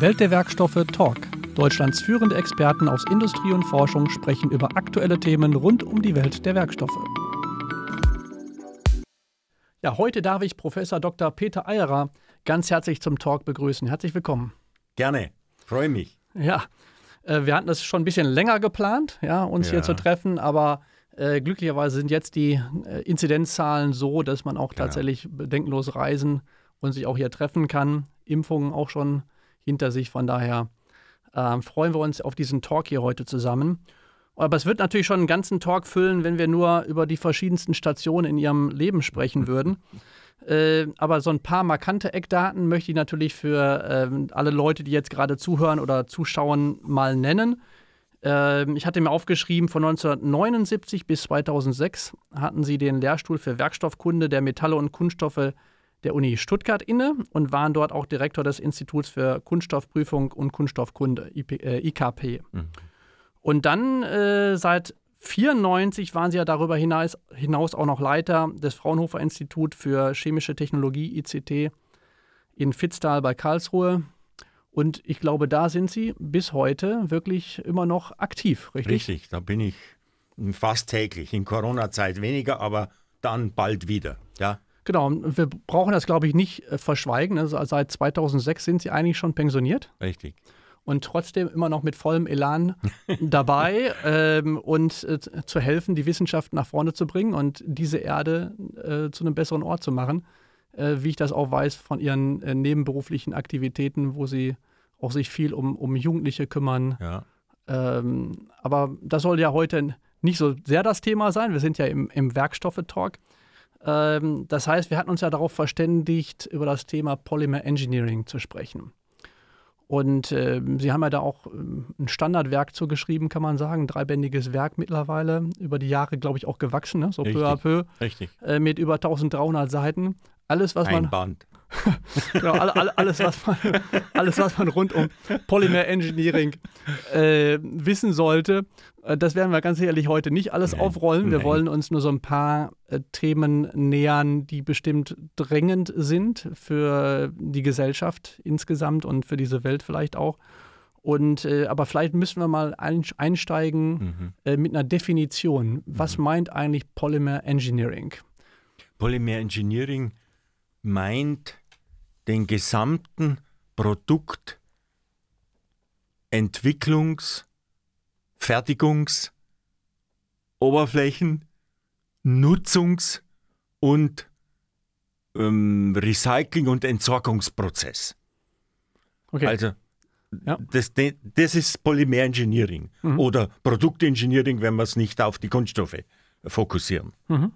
Welt der Werkstoffe Talk. Deutschlands führende Experten aus Industrie und Forschung sprechen über aktuelle Themen rund um die Welt der Werkstoffe. Ja, heute darf ich Professor Dr. Peter Eierer ganz herzlich zum Talk begrüßen. Herzlich willkommen. Gerne, freue mich. Ja, äh, wir hatten das schon ein bisschen länger geplant, ja, uns ja. hier zu treffen, aber äh, glücklicherweise sind jetzt die äh, Inzidenzzahlen so, dass man auch genau. tatsächlich bedenkenlos reisen und sich auch hier treffen kann. Impfungen auch schon hinter sich. Von daher äh, freuen wir uns auf diesen Talk hier heute zusammen. Aber es wird natürlich schon einen ganzen Talk füllen, wenn wir nur über die verschiedensten Stationen in ihrem Leben sprechen würden. Äh, aber so ein paar markante Eckdaten möchte ich natürlich für äh, alle Leute, die jetzt gerade zuhören oder zuschauen, mal nennen. Äh, ich hatte mir aufgeschrieben, von 1979 bis 2006 hatten sie den Lehrstuhl für Werkstoffkunde der Metalle und Kunststoffe der Uni Stuttgart inne und waren dort auch Direktor des Instituts für Kunststoffprüfung und Kunststoffkunde, IP, äh, IKP. Mhm. Und dann äh, seit 1994 waren sie ja darüber hinaus, hinaus auch noch Leiter des Fraunhofer Institut für Chemische Technologie, ICT, in Fitztal bei Karlsruhe. Und ich glaube, da sind sie bis heute wirklich immer noch aktiv, richtig? Richtig, da bin ich fast täglich. In Corona-Zeit weniger, aber dann bald wieder. Ja. Genau, und wir brauchen das, glaube ich, nicht äh, verschweigen. Also seit 2006 sind sie eigentlich schon pensioniert. Richtig und trotzdem immer noch mit vollem Elan dabei ähm, und äh, zu helfen, die Wissenschaft nach vorne zu bringen und diese Erde äh, zu einem besseren Ort zu machen, äh, wie ich das auch weiß von ihren äh, nebenberuflichen Aktivitäten, wo sie auch sich viel um, um Jugendliche kümmern. Ja. Ähm, aber das soll ja heute nicht so sehr das Thema sein. Wir sind ja im, im Werkstoffe-Talk. Ähm, das heißt, wir hatten uns ja darauf verständigt, über das Thema Polymer Engineering zu sprechen. Und äh, sie haben ja da auch äh, ein Standardwerk zugeschrieben, kann man sagen, ein dreibändiges Werk mittlerweile, über die Jahre, glaube ich, auch gewachsen, ne? so Richtig. peu à peu. Richtig. Äh, mit über 1300 Seiten. Alles, was ein man. Band. genau, alles, was man, alles, was man rund um Polymer Engineering äh, wissen sollte, äh, das werden wir ganz sicherlich heute nicht alles Nein. aufrollen. Wir Nein. wollen uns nur so ein paar äh, Themen nähern, die bestimmt drängend sind für die Gesellschaft insgesamt und für diese Welt vielleicht auch. Und äh, aber vielleicht müssen wir mal einsteigen mhm. Äh, mit einer Definition. Was mhm. meint eigentlich Polymer Engineering? Polymer Engineering äh, meint den gesamten Produkt Entwicklungs-, Fertigungs-, Oberflächen-, Nutzungs- und ähm, Recycling- und Entsorgungsprozess. Okay. Also, ja. das, das, ist Polymerengineering mhm. oder Produktengineering, wenn wir es nicht auf die Kunststoffe fokussieren. Mhm.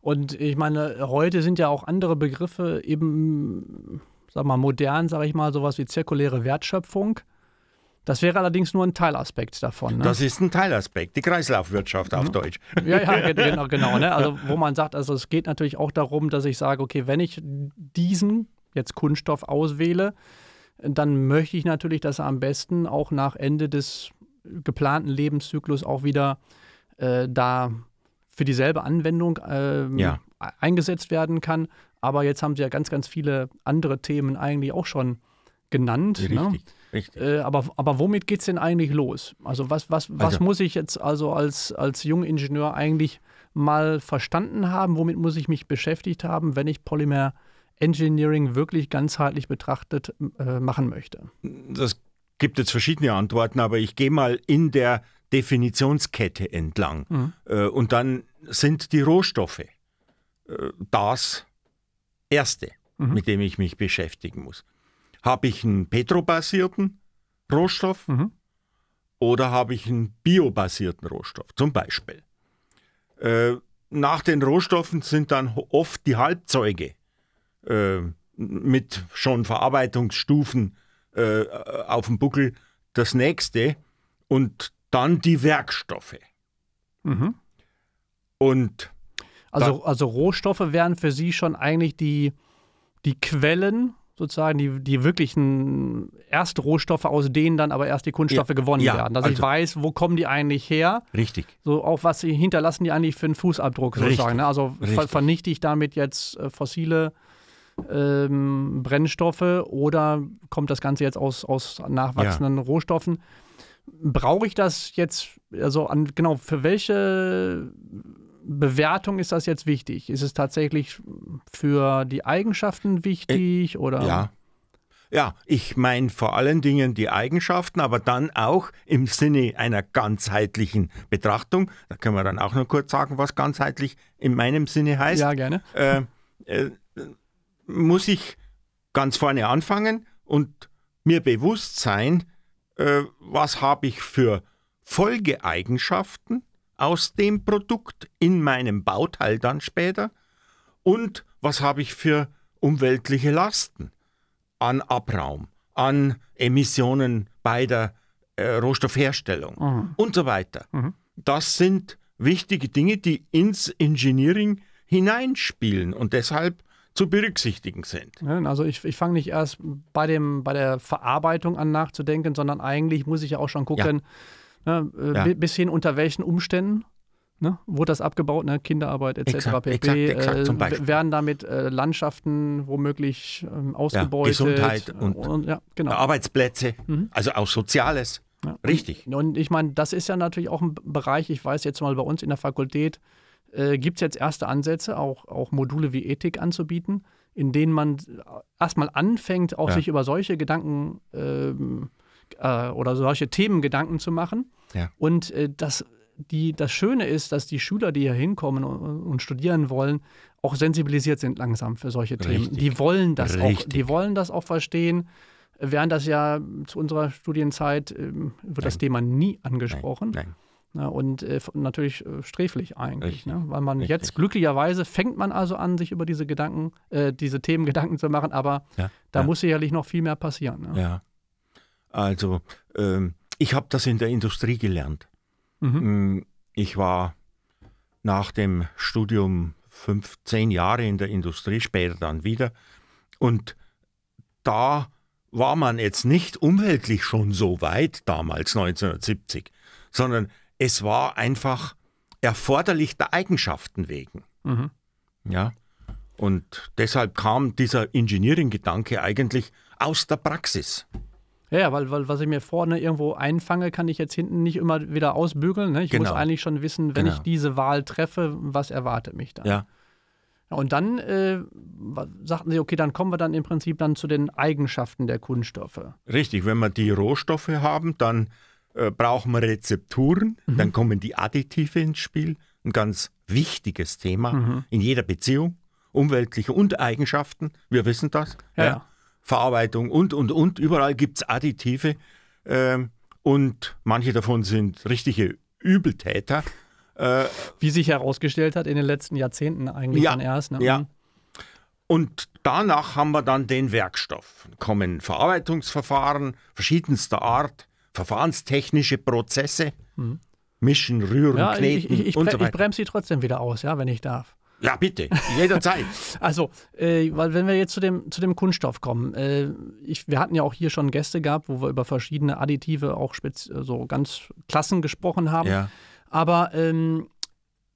Und ich meine, heute sind ja auch andere Begriffe eben, sag mal, modern, sage ich mal, sowas wie zirkuläre Wertschöpfung. Das wäre allerdings nur ein Teilaspekt davon. Ne? Das ist ein Teilaspekt, die Kreislaufwirtschaft auf mhm. Deutsch. Ja, ja, genau, genau. Ne? Also wo man sagt, also es geht natürlich auch darum, dass ich sage, okay, wenn ich diesen jetzt Kunststoff auswähle, dann möchte ich natürlich, dass er am besten auch nach Ende des geplanten Lebenszyklus auch wieder äh, da für dieselbe Anwendung ähm, ja. E-, eingesetzt werden kann. Aber jetzt haben sie ja ganz, ganz viele andere Themen eigentlich auch schon genannt. Ne? Richtig, ne? richtig. Äh, aber, aber womit geht es denn eigentlich los? Also was, was, was also, muss ich jetzt also als, als Jungingenieur eigentlich mal verstanden haben? Womit muss ich mich beschäftigt haben, wenn ich Polymer Engineering wirklich ganzheitlich betrachtet äh, machen möchte? Das gibt jetzt verschiedene Antworten, aber ich gehe mal in der Definitionskette entlang mhm. äh, und dann sind die Rohstoffe äh, das Erste, mhm. mit dem ich mich beschäftigen muss. Habe ich einen petrobasierten Rohstoff mhm. oder habe ich einen biobasierten Rohstoff zum Beispiel? Äh, nach den Rohstoffen sind dann oft die Halbzeuge äh, mit schon Verarbeitungsstufen auf dem Buckel das nächste und dann die Werkstoffe. Mhm. Und also, also Rohstoffe wären für Sie schon eigentlich die, die Quellen, sozusagen die, die wirklichen Erstrohstoffe, aus denen dann aber erst die Kunststoffe ja, gewonnen ja, werden. Dass also, ich weiß, wo kommen die eigentlich her. Richtig. So auch was hinterlassen die eigentlich für einen Fußabdruck sozusagen. Ne? Also richtig. vernichte ich damit jetzt äh, fossile ähm, Brennstoffe oder kommt das Ganze jetzt aus, aus nachwachsenden ja. Rohstoffen? Brauche ich das jetzt, also an, genau, für welche Bewertung ist das jetzt wichtig? Ist es tatsächlich für die Eigenschaften wichtig äh, oder? Ja. Ja, ich meine vor allen Dingen die Eigenschaften, aber dann auch im Sinne einer ganzheitlichen Betrachtung. Da können wir dann auch noch kurz sagen, was ganzheitlich in meinem Sinne heißt. Ja, gerne. Äh, äh, muss ich ganz vorne anfangen und mir bewusst sein, äh, was habe ich für Folgeeigenschaften aus dem Produkt in meinem Bauteil dann später und was habe ich für umweltliche Lasten an Abraum, an Emissionen bei der äh, Rohstoffherstellung mhm. und so weiter. Mhm. Das sind wichtige Dinge, die ins Engineering hineinspielen und deshalb zu berücksichtigen sind. Genau. Also ich, ich fange nicht erst bei, dem, bei der Verarbeitung an nachzudenken, sondern eigentlich muss ich ja auch schon gucken, ja. Ne, äh, ja. bis hin unter welchen Umständen. Ne, wurde das abgebaut, ne, Kinderarbeit etc. Exakt, pp. Exakt, exakt, äh, werden damit äh, Landschaften womöglich ähm, ausgebeutet. Ja, Gesundheit und, und ja, genau. Arbeitsplätze, mhm. also auch Soziales. Ja. Richtig. Und, und ich meine, das ist ja natürlich auch ein Bereich, ich weiß jetzt mal bei uns in der Fakultät, äh, gibt es jetzt erste Ansätze, auch, auch Module wie Ethik anzubieten, in denen man äh, erstmal anfängt, auch ja. sich über solche Gedanken ähm, oder solche Themen Gedanken zu machen ja. Und äh, das, die, das Schöne ist, dass die Schüler, die hier hinkommen und, und studieren wollen, auch sensibilisiert sind langsam für solche Richtig. Themen. Die wollen das Richtig. auch. Die wollen das auch verstehen. Während das ja zu unserer Studienzeit äh, wird Nein. das Thema nie angesprochen. Nein. Nein. Na, und äh, natürlich äh, sträflich eigentlich, ne? weil man Richtig. jetzt glücklicherweise fängt man also an, sich über diese Gedanken, äh, diese Themen Gedanken zu machen, aber ja, da ja. muss sicherlich noch viel mehr passieren. Ne? Ja, also ähm, ich habe das in der Industrie gelernt. Mhm. Mm, ich war nach dem Studium fünf, zehn Jahre in der Industrie, später dann wieder. Und da war man jetzt nicht umweltlich schon so weit damals, 1970, sondern es war einfach erforderlich der Eigenschaften wegen. Mhm. Ja. Und deshalb kam dieser Engineering-Gedanke eigentlich aus der Praxis. Ja, weil, weil was ich mir vorne irgendwo einfange, kann ich jetzt hinten nicht immer wieder ausbügeln. Ne? Ich genau. muss eigentlich schon wissen, wenn genau. ich diese Wahl treffe, was erwartet mich da. Ja. Und dann äh, sagten sie, okay, dann kommen wir dann im Prinzip dann zu den Eigenschaften der Kunststoffe. Richtig, wenn wir die Rohstoffe haben, dann äh, brauchen wir Rezepturen, mhm. dann kommen die Additive ins Spiel, ein ganz wichtiges Thema mhm. in jeder Beziehung, umweltliche und Eigenschaften, wir wissen das. ja. ja. Verarbeitung und, und, und. Überall gibt es Additive äh, und manche davon sind richtige Übeltäter. Äh, Wie sich herausgestellt hat in den letzten Jahrzehnten eigentlich ja, dann erst. Ne? Ja. Mhm. Und danach haben wir dann den Werkstoff. Kommen Verarbeitungsverfahren verschiedenster Art, verfahrenstechnische Prozesse, mhm. mischen, rühren, ja, kneten ich, ich, ich, und so weiter. Ich bremse sie trotzdem wieder aus, ja, wenn ich darf. Ja, bitte, jederzeit. also, äh, weil wenn wir jetzt zu dem, zu dem Kunststoff kommen, äh, ich, wir hatten ja auch hier schon Gäste gehabt, wo wir über verschiedene Additive auch so ganz Klassen gesprochen haben. Ja. Aber ähm,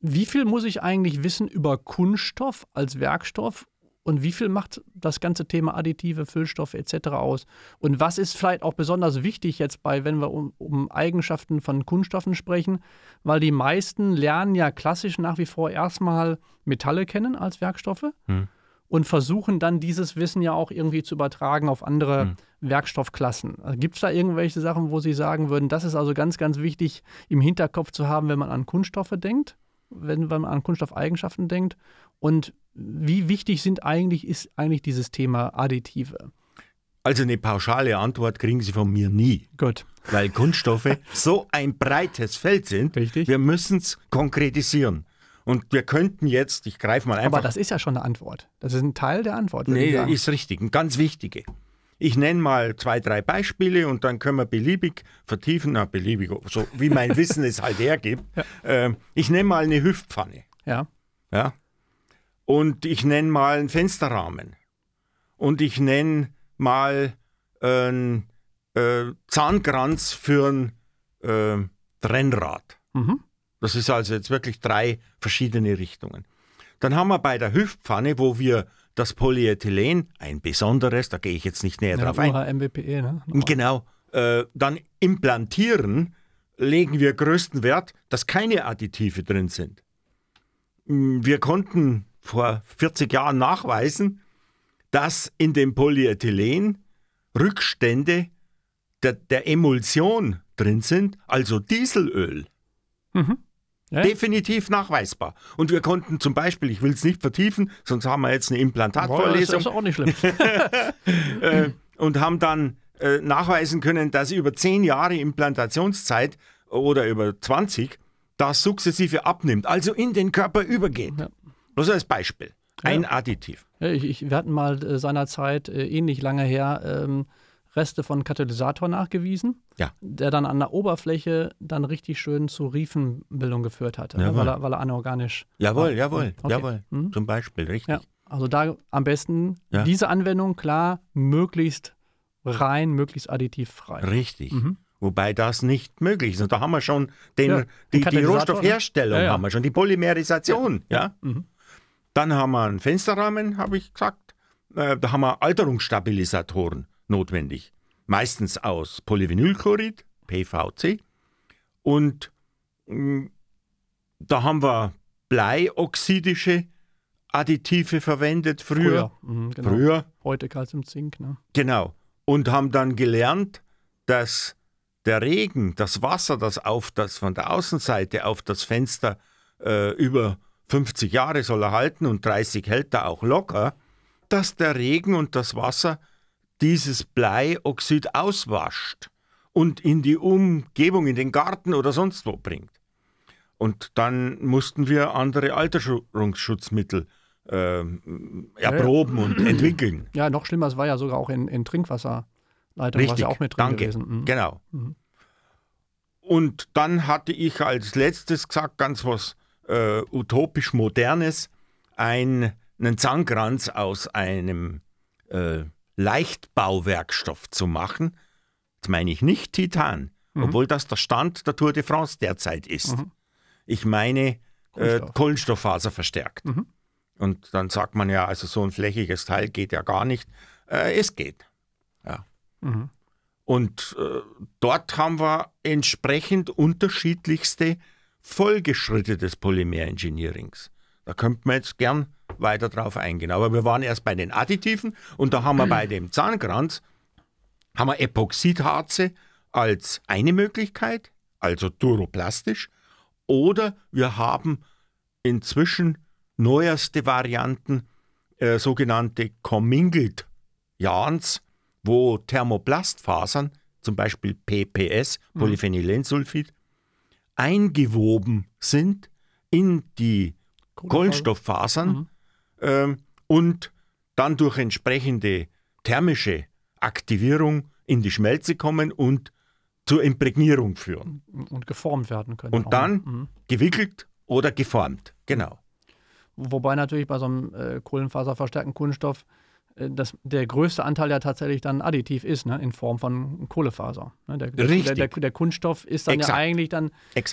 wie viel muss ich eigentlich wissen über Kunststoff als Werkstoff, und wie viel macht das ganze Thema Additive, Füllstoffe etc. aus? Und was ist vielleicht auch besonders wichtig jetzt bei, wenn wir um, um, Eigenschaften von Kunststoffen sprechen? Weil die meisten lernen ja klassisch nach wie vor erstmal Metalle kennen als Werkstoffe hm. und versuchen dann dieses Wissen ja auch irgendwie zu übertragen auf andere hm. Werkstoffklassen. Also Gibt es da irgendwelche Sachen, wo Sie sagen würden, das ist also ganz, ganz wichtig im Hinterkopf zu haben, wenn man an Kunststoffe denkt? wenn man an Kunststoffeigenschaften denkt und wie wichtig sind eigentlich, ist eigentlich dieses Thema Additive? Also eine pauschale Antwort kriegen Sie von mir nie. Gut. Weil Kunststoffe so ein breites Feld sind, Richtig. wir müssen es konkretisieren. Und wir könnten jetzt, ich greife mal einfach. Aber das ist ja schon eine Antwort. Das ist ein Teil der Antwort. Nee, ist richtig. Eine ganz wichtige. Ich nenne mal zwei, drei Beispiele und dann können wir beliebig vertiefen, na, beliebig, so wie mein Wissen es halt hergibt. Ja. Ähm, ich nenne mal eine Hüftpfanne. Ja. Ja und ich nenne mal einen Fensterrahmen und ich nenne mal einen ähm, äh, Zahnkranz für ein äh, Trennrad. Mhm. Das ist also jetzt wirklich drei verschiedene Richtungen. Dann haben wir bei der Hüftpfanne, wo wir das Polyethylen, ein besonderes, da gehe ich jetzt nicht näher ja, drauf ein. MWPE, ne? Genau. Äh, dann implantieren, legen wir größten Wert, dass keine Additive drin sind. Mm, wir konnten vor 40 Jahren nachweisen, dass in dem Polyethylen Rückstände der, der Emulsion drin sind, also Dieselöl. Mhm. Ja. Definitiv nachweisbar. Und wir konnten zum Beispiel, ich will es nicht vertiefen, sonst haben wir jetzt eine Implantatvorlesung. Das ist auch nicht schlimm. Äh, und haben dann äh, nachweisen können, dass über 10 Jahre Implantationszeit oder über 20 das sukzessive abnimmt, also in den Körper übergeht. Ja. Bloß als Beispiel. Ein ja. Additiv. Ich, ich, wir hatten mal äh, seinerzeit, äh, ähnlich lange her, ähm, Reste von Katalysator nachgewiesen, ja. der dann an der Oberfläche dann richtig schön zu Riefenbildung geführt hatte, ne, weil, er, weil, er, anorganisch Jawohl, war. jawohl, okay. jawohl. Mhm. Zum Beispiel, richtig. Ja. Also da am besten ja. diese Anwendung, klar, möglichst rein, möglichst additivfrei. Richtig. Mhm. Wobei das nicht möglich ist. Und da haben wir schon den, ja, die, die, ne? Rohstoffherstellung, ja, ja. haben wir schon, die Polymerisation. Ja. Mhm. Dann haben wir einen Fensterrahmen, habe ich gesagt. Äh, da haben wir Alterungsstabilisatoren notwendig. Meistens aus Polyvinylchlorid, PVC. Und mm, da haben wir bleioxidische Additive verwendet früher. Früher. Mhm, genau. früher. Heute Calcium Zink. Ne? Genau. Und haben dann gelernt, dass der Regen, das Wasser, das auf das von der Außenseite auf das Fenster äh, über 50 Jahre soll er halten und 30 hält er auch locker, dass der Regen und das Wasser dieses Bleioxid auswascht und in die Umgebung, in den Garten oder sonst wo bringt. Und dann mussten wir andere Alterungsschutzmittel äh, erproben und entwickeln. Ja, noch schlimmer, es war ja sogar auch in, in Trinkwasserleitungen, was ja auch mit drin danke. gewesen. Mhm. Genau. Mhm. Und dann hatte ich als letztes gesagt, ganz was äh, utopisch Modernes einen Zahnkranz aus einem äh, Leichtbauwerkstoff zu machen. Jetzt meine ich nicht Titan, mhm. obwohl das der Stand der Tour de France derzeit ist. Mhm. Ich meine äh, Kohlenstofffaser verstärkt. Mhm. Und dann sagt man ja, also so ein flächiges Teil geht ja gar nicht. Äh, es geht. Ja. Mhm. Und äh, dort haben wir entsprechend unterschiedlichste Folgeschritte des Engineerings. Da könnte man jetzt gern weiter drauf eingehen. Aber wir waren erst bei den Additiven und da haben wir bei dem Zahnkranz haben wir Epoxidharze als eine Möglichkeit, also duroplastisch, oder wir haben inzwischen neueste Varianten, äh, sogenannte commingled Yarns, wo Thermoplastfasern, zum Beispiel PPS, mhm. Polyphenylensulfid, eingewoben sind in die Kohlenstofffasern mhm. ähm, und dann durch entsprechende thermische Aktivierung in die Schmelze kommen und zur Imprägnierung führen. Und geformt werden können. Und auch. dann mhm. gewickelt oder geformt, genau. Wobei natürlich bei so einem äh, Kohlenfaserverstärkten Kunststoff äh, dass der größte Anteil ja tatsächlich dann additiv ist, ne, in Form von Kohlefaser. Ne, der, Richtig. Der, der, der, Kunststoff ist dann Exakt. ja eigentlich dann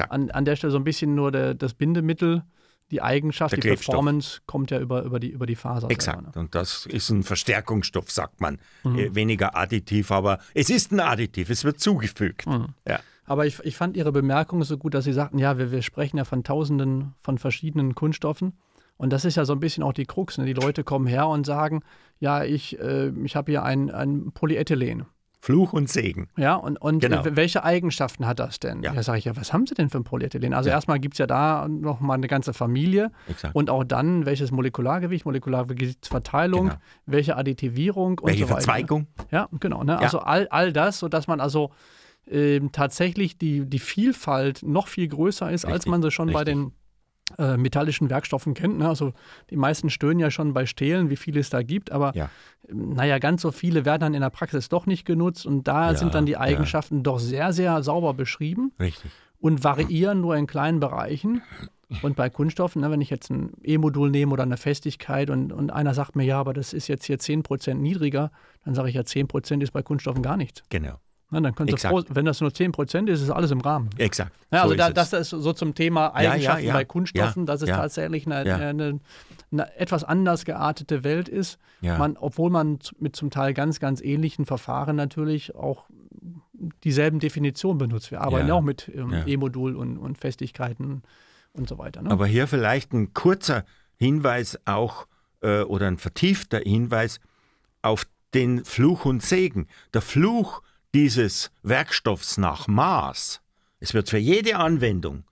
an, an, der Stelle so ein bisschen nur das Bindemittel. Die Eigenschaft, die Performance kommt ja über, über, die, über die Faser. Exakt. Selber, ne? Und das ist ein Verstärkungsstoff, sagt man. Mhm. Äh, weniger additiv, aber es ist ein Additiv, es wird zugefügt. Mhm. Ja. Aber ich, ich fand Ihre Bemerkung so gut, dass Sie sagten, ja, wir, wir sprechen ja von tausenden von verschiedenen Kunststoffen. Und das ist ja so ein bisschen auch die Krux. Ne? Die Leute kommen her und sagen, ja, ich, äh, ich habe hier ein, ein Polyethylen. Fluch und Segen. Ja, und, und genau. welche Eigenschaften hat das denn? Ja, ja sage ich, ja, was haben Sie denn für ein Polyethylen? Also ja. erstmal gibt es ja da nochmal eine ganze Familie. Exakt. Und auch dann, welches Molekulargewicht, Molekulargewichtsverteilung, genau. welche Additivierung welche und so weiter. Welche Verzweigung. Ja, genau. Ne? Ja. Also all, all das, sodass man also äh, tatsächlich die, die Vielfalt noch viel größer ist, Richtig. als man sie schon Richtig. bei den äh, metallischen Werkstoffen kennt. Ne? Also die meisten stöhnen ja schon bei Stählen, wie viele es da gibt, aber ja. naja, ganz so viele werden dann in der Praxis doch nicht genutzt und da ja, sind dann die Eigenschaften ja. doch sehr, sehr sauber beschrieben Richtig. und variieren nur in kleinen Bereichen. Und bei Kunststoffen, ne, wenn ich jetzt ein E-Modul nehme oder eine Festigkeit und, und einer sagt mir, ja, aber das ist jetzt hier 10% niedriger, dann sage ich ja, 10% ist bei Kunststoffen gar nichts. Genau. Na, dann können Sie wenn das nur 10 Prozent ist, ist alles im Rahmen. Exakt. Ja, also so da, ist das ist so zum Thema Eigenschaften ja, ja, bei Kunststoffen, dass es tatsächlich eine, eine, eine, etwas anders geartete Welt ist. Man, obwohl man mit zum Teil ganz, ganz ähnlichen Verfahren natürlich auch dieselben Definitionen benutzt. Wir arbeiten auch mit ähm, E-Modul und, und, Festigkeiten und so weiter. Ne? Aber hier vielleicht ein kurzer Hinweis auch äh, oder ein vertiefter Hinweis auf den Fluch und Segen. Der Fluch dieses Werkstoffs nach Maß, es wird für jede Anwendung,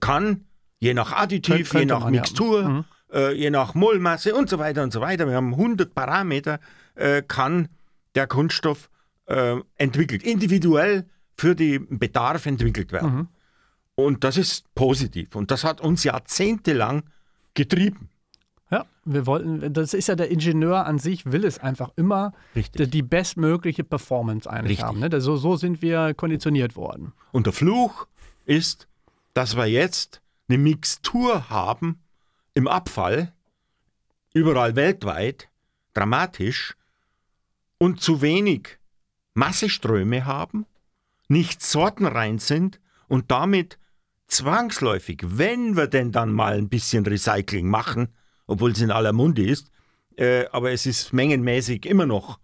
kann je nach Additiv, Kön je nach Mixtur, ja. mhm. äh, je nach Mollmasse und so weiter und so weiter, wir haben 100 Parameter, äh, kann der Kunststoff äh, entwickelt, individuell für den Bedarf entwickelt werden. Mhm. Und das ist positiv und das hat uns jahrzehntelang getrieben wir wollten, das ist ja der Ingenieur an sich, will es einfach immer die, die, bestmögliche Performance eigentlich haben. Ne? So, so sind wir konditioniert worden. Und der Fluch ist, dass wir jetzt eine Mixtur haben im Abfall, überall weltweit, dramatisch, und zu wenig Masseströme haben, nicht sortenrein sind und damit zwangsläufig, wenn wir denn dann mal ein bisschen Recycling machen, obwohl es in aller Munde ist. Äh, aber es ist mengenmäßig immer noch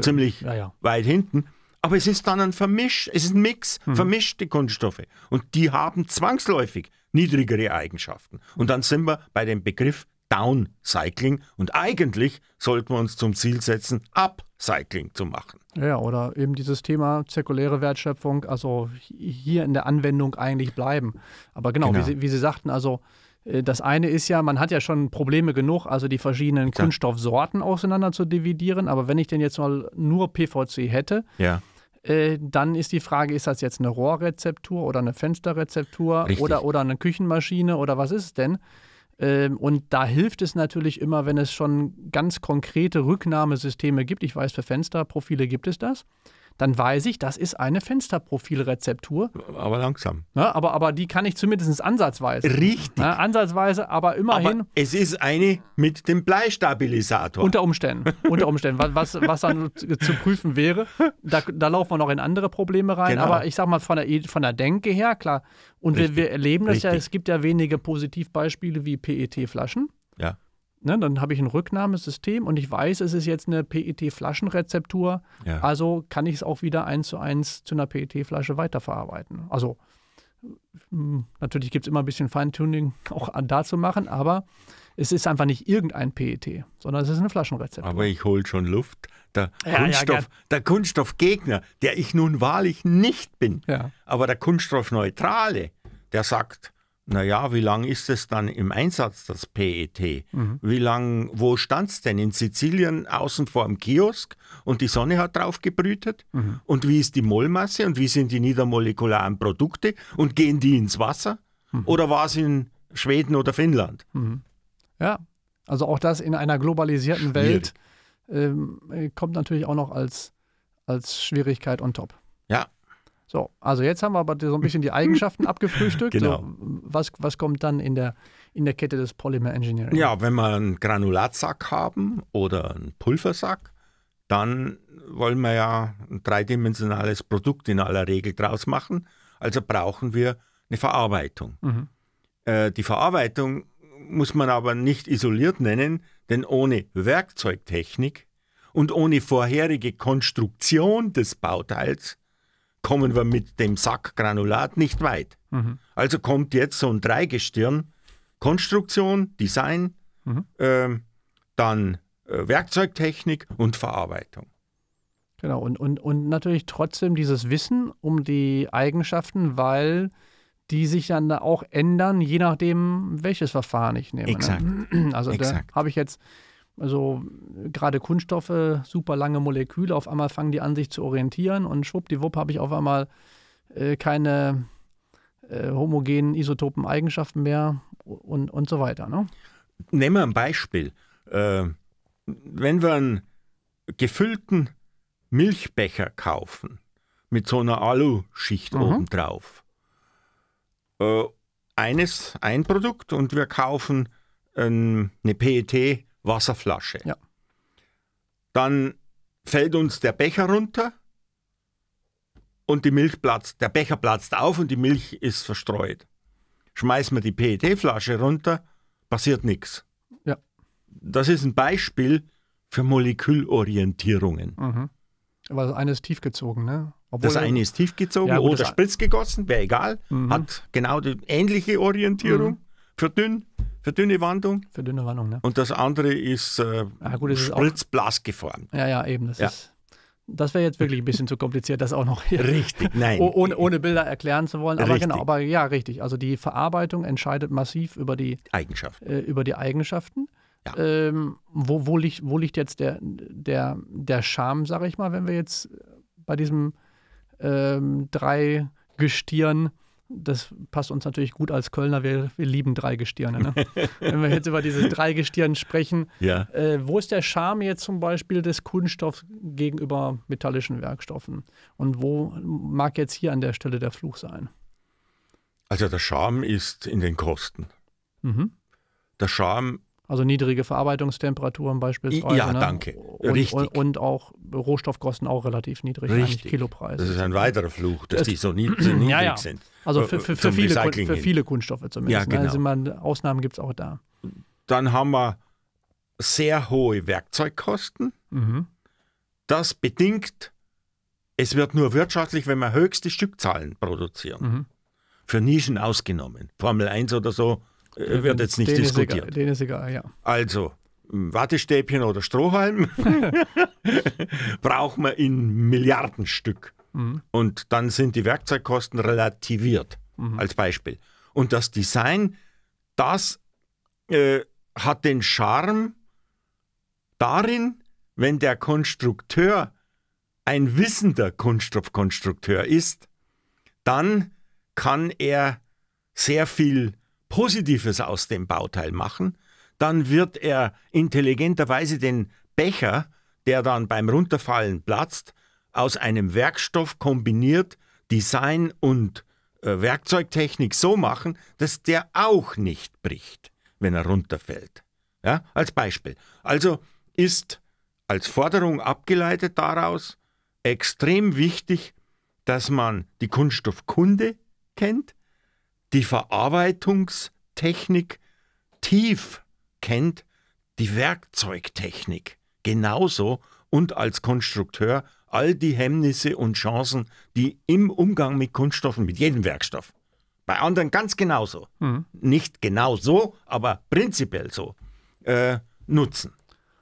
ziemlich ja, ja. weit hinten. Aber es ist dann ein Vermisch, es ist ein Mix, mhm. vermischte Kunststoffe. Und die haben zwangsläufig niedrigere Eigenschaften. Und dann sind wir bei dem Begriff Downcycling. Und eigentlich sollten wir uns zum Ziel setzen, Upcycling zu machen. Ja, oder eben dieses Thema zirkuläre Wertschöpfung, also hier in der Anwendung eigentlich bleiben. Aber genau, genau. Wie, Sie, wie Sie sagten, also äh, das eine ist ja, man hat ja schon Probleme genug, also die verschiedenen Klar. Kunststoffsorten auseinander zu dividieren. Aber wenn ich denn jetzt mal nur PVC hätte, ja. Äh, dann ist die Frage, ist das jetzt eine Rohrrezeptur oder eine Fensterrezeptur oder, oder eine Küchenmaschine oder was ist es denn? Ähm, und da hilft es natürlich immer, wenn es schon ganz konkrete Rücknahmesysteme gibt. Ich weiß, für Fensterprofile gibt es das dann weiß ich, das ist eine Fensterprofilrezeptur. Aber langsam. Ja, aber, aber die kann ich zumindest ansatzweise. Richtig. Ja, ansatzweise, aber immerhin. Aber es ist eine mit dem Bleistabilisator. Unter Umständen. Unter Umständen. Was, was dann zu prüfen wäre. Da, da laufen wir noch in andere Probleme rein. Genau. Aber ich sag mal, von der, von der Denke her, klar. Und wir, wir erleben das Richtig. ja, es gibt ja wenige Positivbeispiele wie PET-Flaschen. Ja. Ne, dann habe ich ein Rücknahmesystem und ich weiß, es ist jetzt eine PET-Flaschenrezeptur, ja. also kann ich es auch wieder eins zu eins zu einer PET-Flasche weiterverarbeiten. Also hm, natürlich gibt es immer ein bisschen Feintuning auch da zu machen, aber es ist einfach nicht irgendein PET, sondern es ist eine Flaschenrezeptur. Aber ich hole schon Luft. Der, ja, Kunststoff, ja, der Kunststoffgegner, der ich nun wahrlich nicht bin, aber der Kunststoffneutrale, der sagt, naja, wie lange ist es dann im Einsatz, das PET? Mhm. Wie lange, wo stand es denn? In Sizilien außen vor dem Kiosk und die Sonne hat drauf gebrütet? Mhm. Und wie ist die Mollmasse und wie sind die niedermolekularen Produkte und gehen die ins Wasser? Mhm. Oder war es in Schweden oder Finnland? Mhm. Ja, also auch das in einer globalisierten Schwierig. Welt ähm, kommt natürlich auch noch als, als Schwierigkeit on top. So, also jetzt haben wir aber so ein bisschen die Eigenschaften abgefrühstückt. Genau. So, was, was kommt dann in der, in der Kette des Polymer Engineering? Ja, wenn wir einen Granulatsack haben oder einen Pulversack, dann wollen wir ja ein dreidimensionales Produkt in aller Regel draus machen. Also brauchen wir eine Verarbeitung. Mhm. Äh, die Verarbeitung muss man aber nicht isoliert nennen, denn ohne Werkzeugtechnik und ohne vorherige Konstruktion des Bauteils kommen wir mit dem Sack Granulat nicht weit. Mhm. Also kommt jetzt so ein Dreigestirn, Konstruktion, Design, mhm. ähm, dann äh, Werkzeugtechnik und Verarbeitung. Genau, und, und, und natürlich trotzdem dieses Wissen um die Eigenschaften, weil die sich dann auch ändern, je nachdem, welches Verfahren ich nehme. Ne? Exakt. Ne? Also Exakt. da habe ich jetzt also gerade Kunststoffe, super lange Moleküle, auf einmal fangen die an, sich zu orientieren und schwuppdiwupp habe ich auf einmal äh, keine äh, homogenen isotopen Eigenschaften mehr und, und so weiter. Ne? Nehmen wir ein Beispiel. Äh, wenn wir einen gefüllten Milchbecher kaufen mit so einer Aluschicht mhm. obendrauf, äh, eines, ein Produkt und wir kaufen eine PET- Wasserflasche. Ja. Dann fällt uns der Becher runter und die Milch platzt, der Becher platzt auf und die Milch ist verstreut. Schmeißen wir die PET-Flasche runter, passiert nichts. Ja. Das ist ein Beispiel für Molekülorientierungen. Mhm. Aber das eine ist tiefgezogen, ne? Obwohl das eine ist tiefgezogen ja, oder spritzgegossen, wäre egal. Mhm. Hat genau die ähnliche Orientierung. Mhm. Für dünn für dünne Wandung. Für dünne Wandung, ne? Und das andere ist äh, ah, gut, ist Spritzblas geformt. Ja, ja, eben. Das ja. Das wäre jetzt wirklich ein bisschen zu kompliziert, das auch noch hier richtig, nein. Oh, ohne, ohne Bilder erklären zu wollen. Aber genau, richtig. genau, aber ja, richtig. Also die Verarbeitung entscheidet massiv über die Eigenschaften. Äh, über die Eigenschaften. Ja. Ähm, wo, wo, liegt, wo liegt jetzt der, der, der Charme, sage ich mal, wenn wir jetzt bei diesem ähm, drei Gestirn das passt uns natürlich gut als Kölner, wir, wir lieben Dreigestirne. Ne? Wenn wir jetzt über dieses Dreigestirn sprechen, ja. äh, wo ist der Charme jetzt zum Beispiel des Kunststoffs gegenüber metallischen Werkstoffen? Und wo mag jetzt hier an der Stelle der Fluch sein? Also der Charme ist in den Kosten. Mhm. Der Charme also niedrige Verarbeitungstemperaturen beispielsweise. Ja, ne? danke. Und, Richtig. Und, und, auch Rohstoffkosten auch relativ niedrig, Richtig. Kilopreis. Das ist ein weiterer Fluch, dass es, die so, nied so niedrig ja, ja. sind. Also äh, für, für, äh, für, viele, für, viele, Kunststoffe zumindest. Ja, ne? genau. Also man, Ausnahmen gibt es auch da. Dann haben wir sehr hohe Werkzeugkosten. Mhm. Das bedingt, es wird nur wirtschaftlich, wenn wir höchste Stückzahlen produzieren. Mhm. Für Nischen ausgenommen. Formel 1 oder so äh, wird jetzt nicht den diskutiert. Ist egal, den ist egal, ja. Also, Wattestäbchen oder Strohhalm braucht man in Milliardenstück. Mhm. Und dann sind die Werkzeugkosten relativiert, mhm. als Beispiel. Und das Design, das äh, hat den Charme darin, wenn der Konstrukteur ein wissender Kunststoffkonstrukteur ist, dann kann er sehr viel Positives aus dem Bauteil machen, dann wird er intelligenterweise den Becher, der dann beim Runterfallen platzt, aus einem Werkstoff kombiniert, Design und äh, Werkzeugtechnik so machen, dass der auch nicht bricht, wenn er runterfällt. Ja, als Beispiel. Also ist als Forderung abgeleitet daraus extrem wichtig, dass man die Kunststoffkunde kennt, die Verarbeitungstechnik tief kennt, die Werkzeugtechnik genauso und als Konstrukteur all die Hemmnisse und Chancen, die im Umgang mit Kunststoffen, mit jedem Werkstoff, bei anderen ganz genauso, mhm. nicht genau so, aber prinzipiell so, äh, nutzen.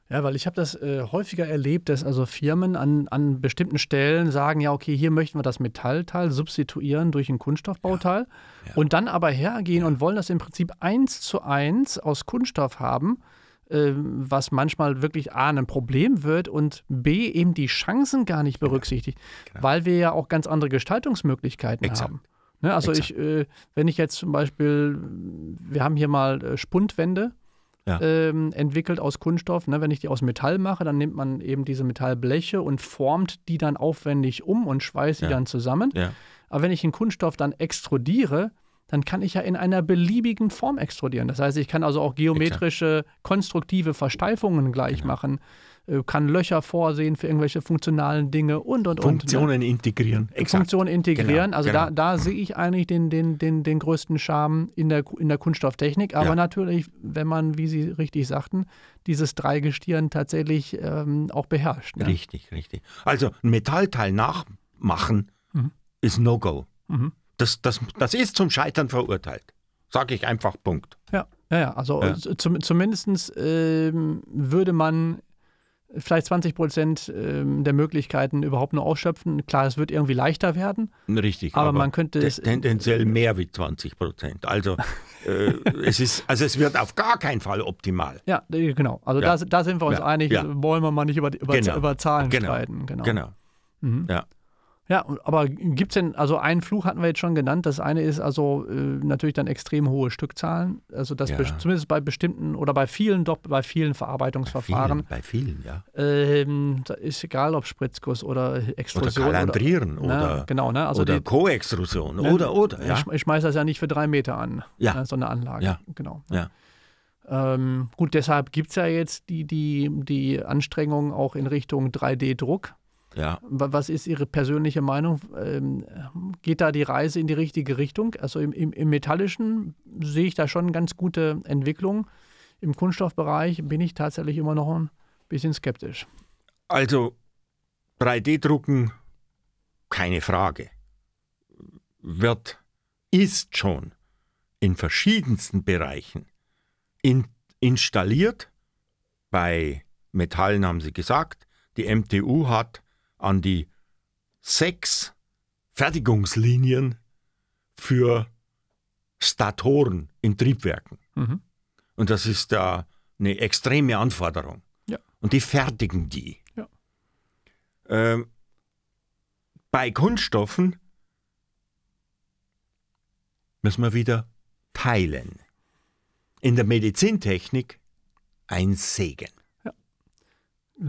Ja, weil ich habe das äh, häufiger erlebt, dass also Firmen an, an bestimmten Stellen sagen, ja, okay, hier möchten wir das Metallteil substituieren durch ein Kunststoffbauteil ja. Ja. und dann aber hergehen ja. und wollen das im Prinzip eins zu eins aus Kunststoff haben, äh, was manchmal wirklich A, ein Problem wird und B, eben die Chancen gar nicht genau. berücksichtigt, genau. weil wir ja auch ganz andere Gestaltungsmöglichkeiten Exakt. haben. Ne? also Exakt. ich, äh, wenn ich jetzt zum Beispiel, wir haben hier mal äh, Spundwände, ja. ähm, entwickelt aus Kunststoff. Ne, wenn ich die aus Metall mache, dann nimmt man eben diese Metallbleche und formt die dann aufwendig um und schweißt ja. dann zusammen. Ja. Aber wenn ich den Kunststoff dann extrudiere, dann kann ich ja in einer beliebigen Form extrudieren. Das heißt, ich kann also auch geometrische, konstruktive Versteifungen gleich genau. machen. Äh, kann Löcher vorsehen für irgendwelche funktionalen Dinge und und und. Ne? Funktionen ne? integrieren. Äh, Exakt. Funktionen integrieren. Genau, also genau. da, da sehe ich eigentlich den, den, den, den größten Charme in der, in der Kunststofftechnik. Aber ja. natürlich, wenn man, wie Sie richtig sagten, dieses Dreigestirn tatsächlich ähm, auch beherrscht. Ne? Richtig, richtig. Also ein Metallteil nachmachen mhm. ist No-Go. Mhm. Das, das, das ist zum Scheitern verurteilt. Sage ich einfach Punkt. Ja. Ja, ja, also ja. Zum, zumindest ähm, würde man vielleicht 20 Prozent ähm, der Möglichkeiten überhaupt nur ausschöpfen. Klar, es wird irgendwie leichter werden. Richtig. Aber, aber man könnte es tendenziell mehr wie 20 Prozent. Also äh, es ist, also es wird auf gar keinen Fall optimal. Ja, genau. Also ja. Da, da sind wir uns ja. einig. Ja. Wollen wir mal nicht über, über, genau. über Zahlen genau. streiten. Genau. genau. Mhm. Ja. Ja, aber gibt es denn, also einen Fluch hatten wir jetzt schon genannt. Das eine ist also äh, natürlich dann extrem hohe Stückzahlen. Also das ja. zumindest bei bestimmten oder bei vielen, doch bei vielen Verarbeitungsverfahren. Bei vielen, bei vielen ja. Ähm, da ist egal, ob Spritzguss oder Extrusion. Oder Kalandrieren oder, oder, ne, genau, ne? also oder Koextrusion ne, oder, oder. Ja. Ich, ich schmeiß das ja nicht für drei Meter an, ja. Ne, so eine Anlage. Ja. Genau. Ja. Ähm, gut, deshalb gibt es ja jetzt die, die, die Anstrengungen auch in Richtung 3D-Druck. Ja. Was ist Ihre persönliche Meinung? Ähm, geht da die Reise in die richtige Richtung? Also im, im, im Metallischen sehe ich da schon ganz gute Entwicklung. Im Kunststoffbereich bin ich tatsächlich immer noch ein bisschen skeptisch. Also 3D-Drucken, keine Frage, wird, ist schon in verschiedensten Bereichen in, installiert. Bei Metallen haben Sie gesagt, die MTU hat an die sechs Fertigungslinien für Statoren in Triebwerken. Mhm. Und das ist da eine extreme Anforderung. Ja. Und die fertigen die. Ja. Ähm, bei Kunststoffen müssen wir wieder teilen. In der Medizintechnik ein Segen.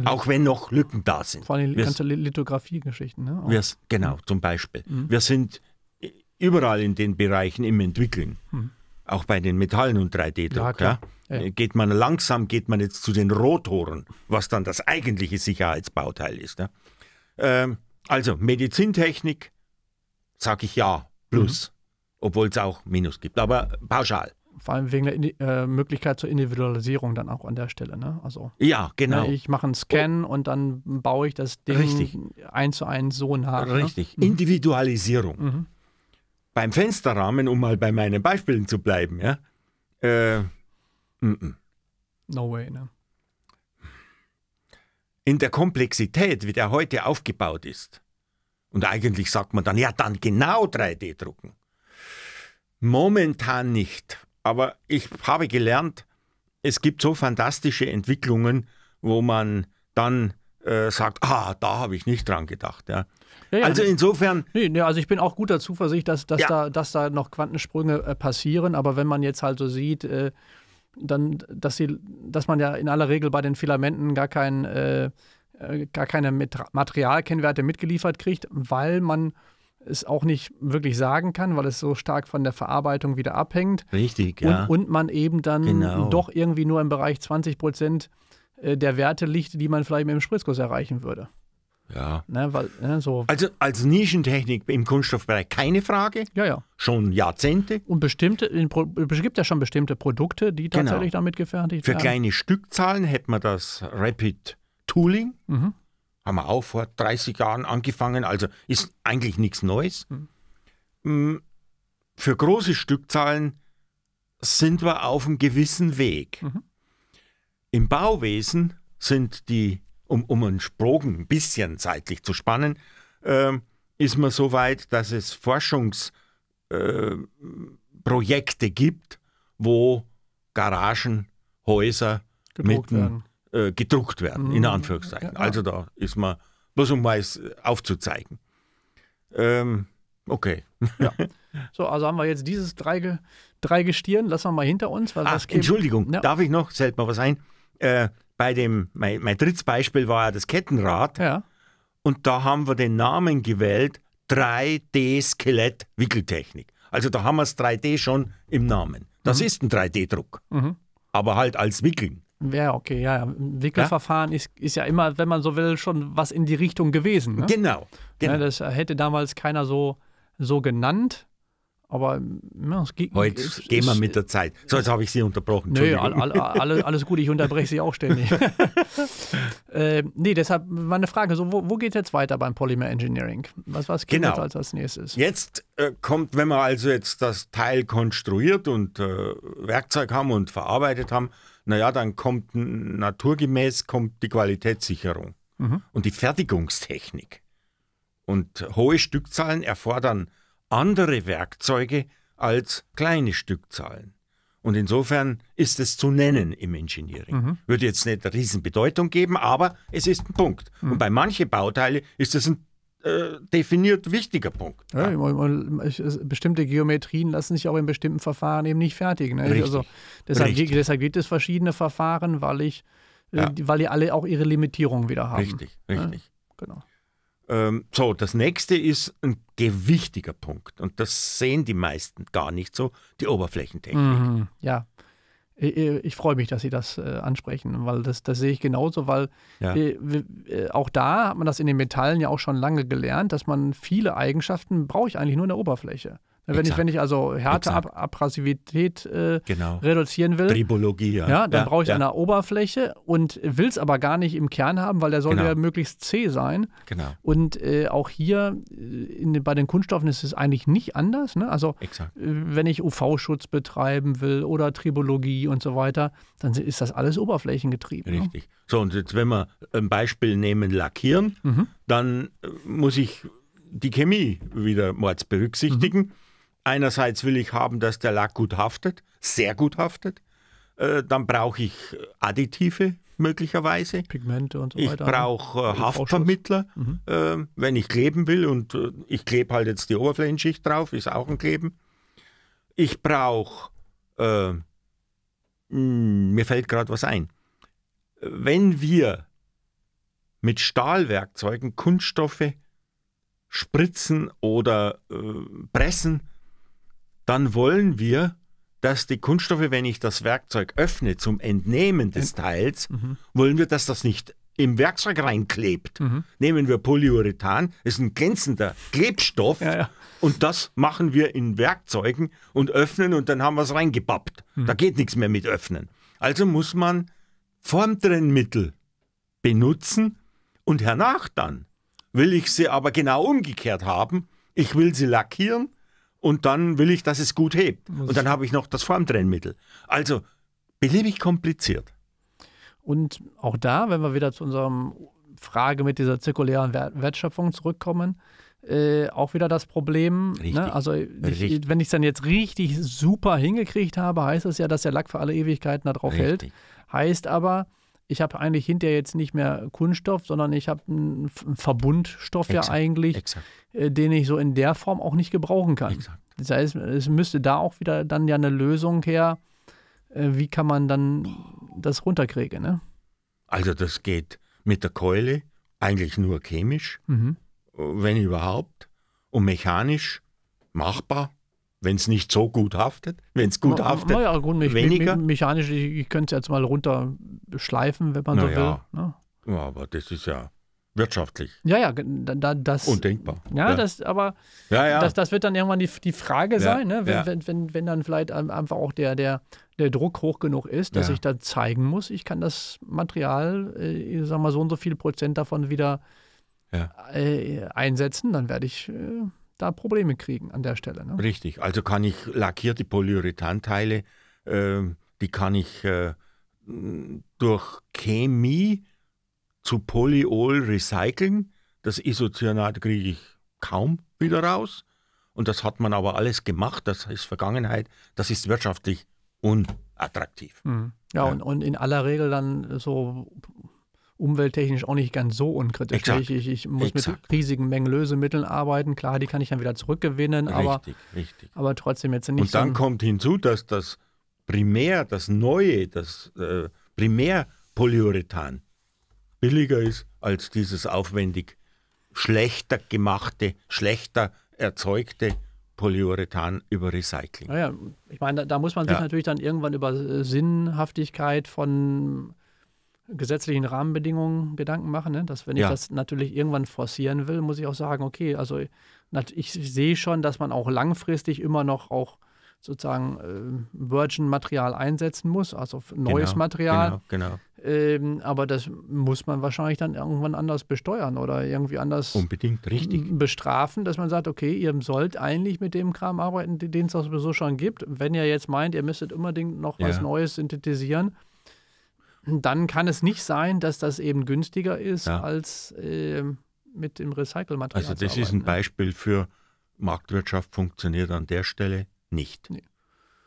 Auch wenn noch Lücken da sind. Vor allem ganze Lithografie-Geschichten. Ne? Wir, genau, mhm. zum Beispiel. Mhm. Wir sind überall in den Bereichen im Entwickeln. Mhm. Auch bei den Metallen und 3D-Druck. Ja, ja? ja. Geht man langsam, geht man jetzt zu den Rotoren, was dann das eigentliche Sicherheitsbauteil ist. Ne? Ähm, also Medizintechnik, sage ich ja, plus. Mhm. Obwohl es auch Minus gibt, aber pauschal. Vor allem wegen der Indi äh, Möglichkeit zur Individualisierung dann auch an der Stelle. Ne? Also, ja, ne, genau. Ne, ich mache einen Scan oh. und dann baue ich das Ding Richtig. eins zu eins so nach. Ne? Richtig. Ne? Individualisierung. Mhm. Beim Fensterrahmen, um mal bei meinen Beispielen zu bleiben, ja. Äh, m mm, -m. Mm. No way, ne? In der Komplexität, wie der heute aufgebaut ist, und eigentlich sagt man dann, ja, dann genau 3D drucken. Momentan nicht. Aber ich habe gelernt, es gibt so fantastische Entwicklungen, wo man dann äh, sagt, ah, da habe ich nicht dran gedacht. Ja. Ja, ja, also insofern. Nee, nee, also ich bin auch guter Zuversicht, dass, dass, da, dass da noch Quantensprünge äh, passieren. Aber wenn man jetzt halt so sieht, äh, dann, dass, sie, dass man ja in aller Regel bei den Filamenten gar kein, äh, äh, gar keine Materialkennwerte mitgeliefert kriegt, weil man es auch nicht wirklich sagen kann, weil es so stark von der Verarbeitung wieder abhängt. Richtig, ja. Und, und man eben dann genau. doch irgendwie nur im Bereich 20 Prozent äh, der Werte liegt, die man vielleicht mit dem Spritzguss erreichen würde. Ja. Ne, weil, ne, so. Also als Nischentechnik im Kunststoffbereich keine Frage. Ja, ja. Schon Jahrzehnte. Und bestimmte, es gibt ja schon bestimmte Produkte, die genau. tatsächlich genau. damit gefertigt Für werden. Für kleine Stückzahlen hätte man das Rapid Tooling. Mhm haben wir auch vor 30 Jahren angefangen, also ist eigentlich nichts Neues. Mhm. Für große Stückzahlen sind wir auf einem gewissen Weg. Mhm. Im Bauwesen sind die, um, um einen Sprogen ein bisschen zeitlich zu spannen, äh, ist man so weit, dass es Forschungsprojekte äh, gibt, wo Garagen, Häuser gedruckt mitten äh, gedruckt werden, in mhm. Anführungszeichen. Ja, also da ist man, bloß um mal äh, aufzuzeigen. Ähm, okay. Ja. So, also haben wir jetzt dieses drei, drei lassen wir mal hinter uns. Weil Ach, Entschuldigung, ja. darf ich noch, selten mal was ein. Äh, bei dem, mein, mein drittes Beispiel war ja das Kettenrad. Ja. Und da haben wir den Namen gewählt 3D-Skelett-Wickeltechnik. Also da haben wir es 3D schon im Namen. Das mhm. ist ein 3D-Druck, mhm. aber halt als Wickeln. Ja, okay, ja. Ein Wickelverfahren ja? Ist, ist ja immer, wenn man so will, schon was in die Richtung gewesen. Ne? Genau. genau. Ja, das hätte damals keiner so, so genannt. Aber ja, es geht. Heute es, gehen wir mit der Zeit. So, jetzt habe ich Sie unterbrochen. Nö, all, all, all, alles gut, ich unterbreche Sie auch ständig. äh, nee, deshalb meine Frage: so, Wo, wo geht es jetzt weiter beim Polymer Engineering? Was, was geht genau. jetzt als, als nächstes? Jetzt äh, kommt, wenn wir also jetzt das Teil konstruiert und äh, Werkzeug haben und verarbeitet haben, naja, dann kommt naturgemäß kommt die Qualitätssicherung mhm. und die Fertigungstechnik. Und hohe Stückzahlen erfordern andere Werkzeuge als kleine Stückzahlen. Und insofern ist es zu nennen im Engineering. Mhm. Würde jetzt nicht eine Riesenbedeutung geben, aber es ist ein Punkt. Mhm. Und bei manchen Bauteilen ist es ein äh, definiert wichtiger Punkt. Ja, bestimmte Geometrien lassen sich auch in bestimmten Verfahren eben nicht fertigen. Ne? Also deshalb, deshalb, gibt es verschiedene Verfahren, weil ich, äh, ja. weil die alle auch ihre Limitierungen wieder haben. Richtig, ne? richtig. Ja? Genau. Ähm, so, das nächste ist ein gewichtiger Punkt und das sehen die meisten gar nicht so, die Oberflächentechnik. Mhm, ja ich freue mich, dass Sie das äh, ansprechen, weil das, das sehe ich genauso, weil ja. Äh, auch da hat man das in den Metallen ja auch schon lange gelernt, dass man viele Eigenschaften brauche ich eigentlich nur in der Oberfläche. Wenn Exakt. ich, wenn ich also Härte, Ab Abrasivität äh, genau. reduzieren will, Tribologie, ja. ja dann ja, brauche ich ja. eine Oberfläche und will es aber gar nicht im Kern haben, weil der soll genau. ja möglichst zäh sein. Genau. Und äh, auch hier äh, in, bei den Kunststoffen ist es eigentlich nicht anders. Ne? Also Exakt. Äh, wenn ich UV-Schutz betreiben will oder Tribologie und so weiter, dann ist das alles oberflächengetrieben. Ne? Richtig. Ne? So, und jetzt wenn wir ein Beispiel nehmen, lackieren, mhm. dann äh, muss ich die Chemie wieder mal berücksichtigen. Mhm Einerseits will ich haben, dass der Lack gut haftet, sehr gut haftet. Äh, dann brauche ich äh, Additive möglicherweise. Pigmente und so weiter. Ich ne? brauche äh, Haftvermittler, mhm. Ähm, wenn ich kleben will. Und ich klebe halt jetzt die Oberflächenschicht drauf, ist auch ein Kleben. Ich brauche, hm, mir fällt gerade was ein. Wenn wir mit Stahlwerkzeugen Kunststoffe spritzen oder pressen, dann wollen wir, dass die Kunststoffe, wenn ich das Werkzeug öffne zum Entnehmen des mhm. Teils, mhm. wollen wir, dass das nicht im Werkzeug reinklebt. Mhm. Nehmen wir Polyurethan, ist ein glänzender Klebstoff ja, ja. und das machen wir in Werkzeugen und öffnen und dann haben wir es reingepappt. Mhm. Da geht nichts mehr mit öffnen. Also muss man Formtrennmittel benutzen und hernach dann will ich sie aber genau umgekehrt haben. Ich will sie lackieren und dann will ich, dass es gut hebt. Und dann habe ich noch das Formtrennmittel. Also beliebig kompliziert. Und auch da, wenn wir wieder zu unserer Frage mit dieser zirkulären Wertschöpfung zurückkommen, äh, auch wieder das Problem. Ne? Also ich, wenn ich es dann jetzt richtig super hingekriegt habe, heißt das ja, dass der Lack für alle Ewigkeiten da darauf hält. Heißt aber, ich habe eigentlich hinterher jetzt nicht mehr Kunststoff, sondern ich habe einen Verbundstoff exakt, ja eigentlich, exakt. Äh, den ich so in der Form auch nicht gebrauchen kann. Exakt. Das heißt, es müsste da auch wieder dann ja eine Lösung her, äh, wie kann man dann das runterkriegen, ne? Also das geht mit der Keule eigentlich nur chemisch, mhm. Äh, wenn überhaupt, und mechanisch machbar wenn es nicht so gut haftet, wenn es gut na, haftet, na ja, gut, me weniger. Me mechanisch, ich, ich könnte es jetzt mal runterschleifen, wenn man na so ja. will. Ne? Ja, aber das ist ja wirtschaftlich. Ja, ja, da, das. Undenkbar. Ja, ja. das, aber ja, ja. Das, das wird dann irgendwann die, die Frage sein, ne? wenn, wenn, wenn, wenn dann vielleicht einfach auch der, der, der Druck hoch genug ist, dass ich da zeigen muss, ich kann das Material, äh, ich sag mal, so und so viel Prozent davon wieder äh, einsetzen, dann werde ich. Äh, da Probleme kriegen an der Stelle. Ne? Richtig, also kann ich lackierte Polyurethanteile, äh, die kann ich äh, durch Chemie zu Polyol recyceln. Das Isocyanat kriege ich kaum wieder raus. Und das hat man aber alles gemacht, das ist Vergangenheit, das ist wirtschaftlich unattraktiv. Mhm. Ja, ja. Und, und, in aller Regel dann so umwelttechnisch auch nicht ganz so unkritisch. Exakt. Ich, ich muss Exakt. mit riesigen Mengen Lösemitteln arbeiten. Klar, die kann ich dann wieder zurückgewinnen, richtig, aber, richtig. aber trotzdem jetzt nicht. Und dann so kommt hinzu, dass das primär, das neue, das äh, primär Polyurethan billiger ist als dieses aufwendig schlechter gemachte, schlechter erzeugte Polyurethan über Recycling. Naja, ich meine, da, da muss man sich ja. natürlich dann irgendwann über Sinnhaftigkeit von gesetzlichen Rahmenbedingungen Gedanken machen. Ne? Dass wenn ja. ich das natürlich irgendwann forcieren will, muss ich auch sagen, okay, also ich sehe schon, dass man auch langfristig immer noch auch sozusagen äh, Virgin-Material einsetzen muss, also genau, neues genau, Material. Genau, genau. Ähm, aber das muss man wahrscheinlich dann irgendwann anders besteuern oder irgendwie anders Unbedingt, richtig. bestrafen, dass man sagt, okay, ihr sollt eigentlich mit dem Kram arbeiten, den es sowieso schon gibt. Wenn ihr jetzt meint, ihr müsstet unbedingt noch ja. was Neues synthetisieren, dann kann es nicht sein, dass das eben günstiger ist ja. als äh, mit dem Recycle-Material. Also das arbeiten, ist ein Beispiel für Marktwirtschaft funktioniert an der Stelle nicht. Nee.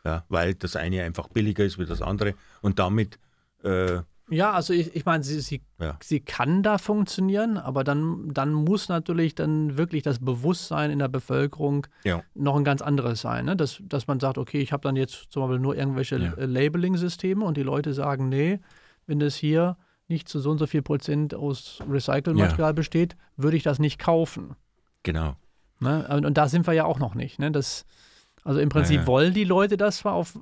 Ja, weil das eine einfach billiger ist wie das andere und damit äh, ja, also ich, ich meine, sie, sie, ja. sie kann da funktionieren, aber dann, dann muss natürlich dann wirklich das Bewusstsein in der Bevölkerung ja. noch ein ganz anderes sein. Ne? Dass, dass man sagt, okay, ich habe dann jetzt zum Beispiel nur irgendwelche ja. Labeling-Systeme und die Leute sagen, nee, wenn das hier nicht zu so und so viel Prozent aus Recycle-Material ja. besteht, würde ich das nicht kaufen. Genau. Ne? Und, und, da sind wir ja auch noch nicht. Ne? Das, also im Prinzip ja, wollen die Leute das zwar auf,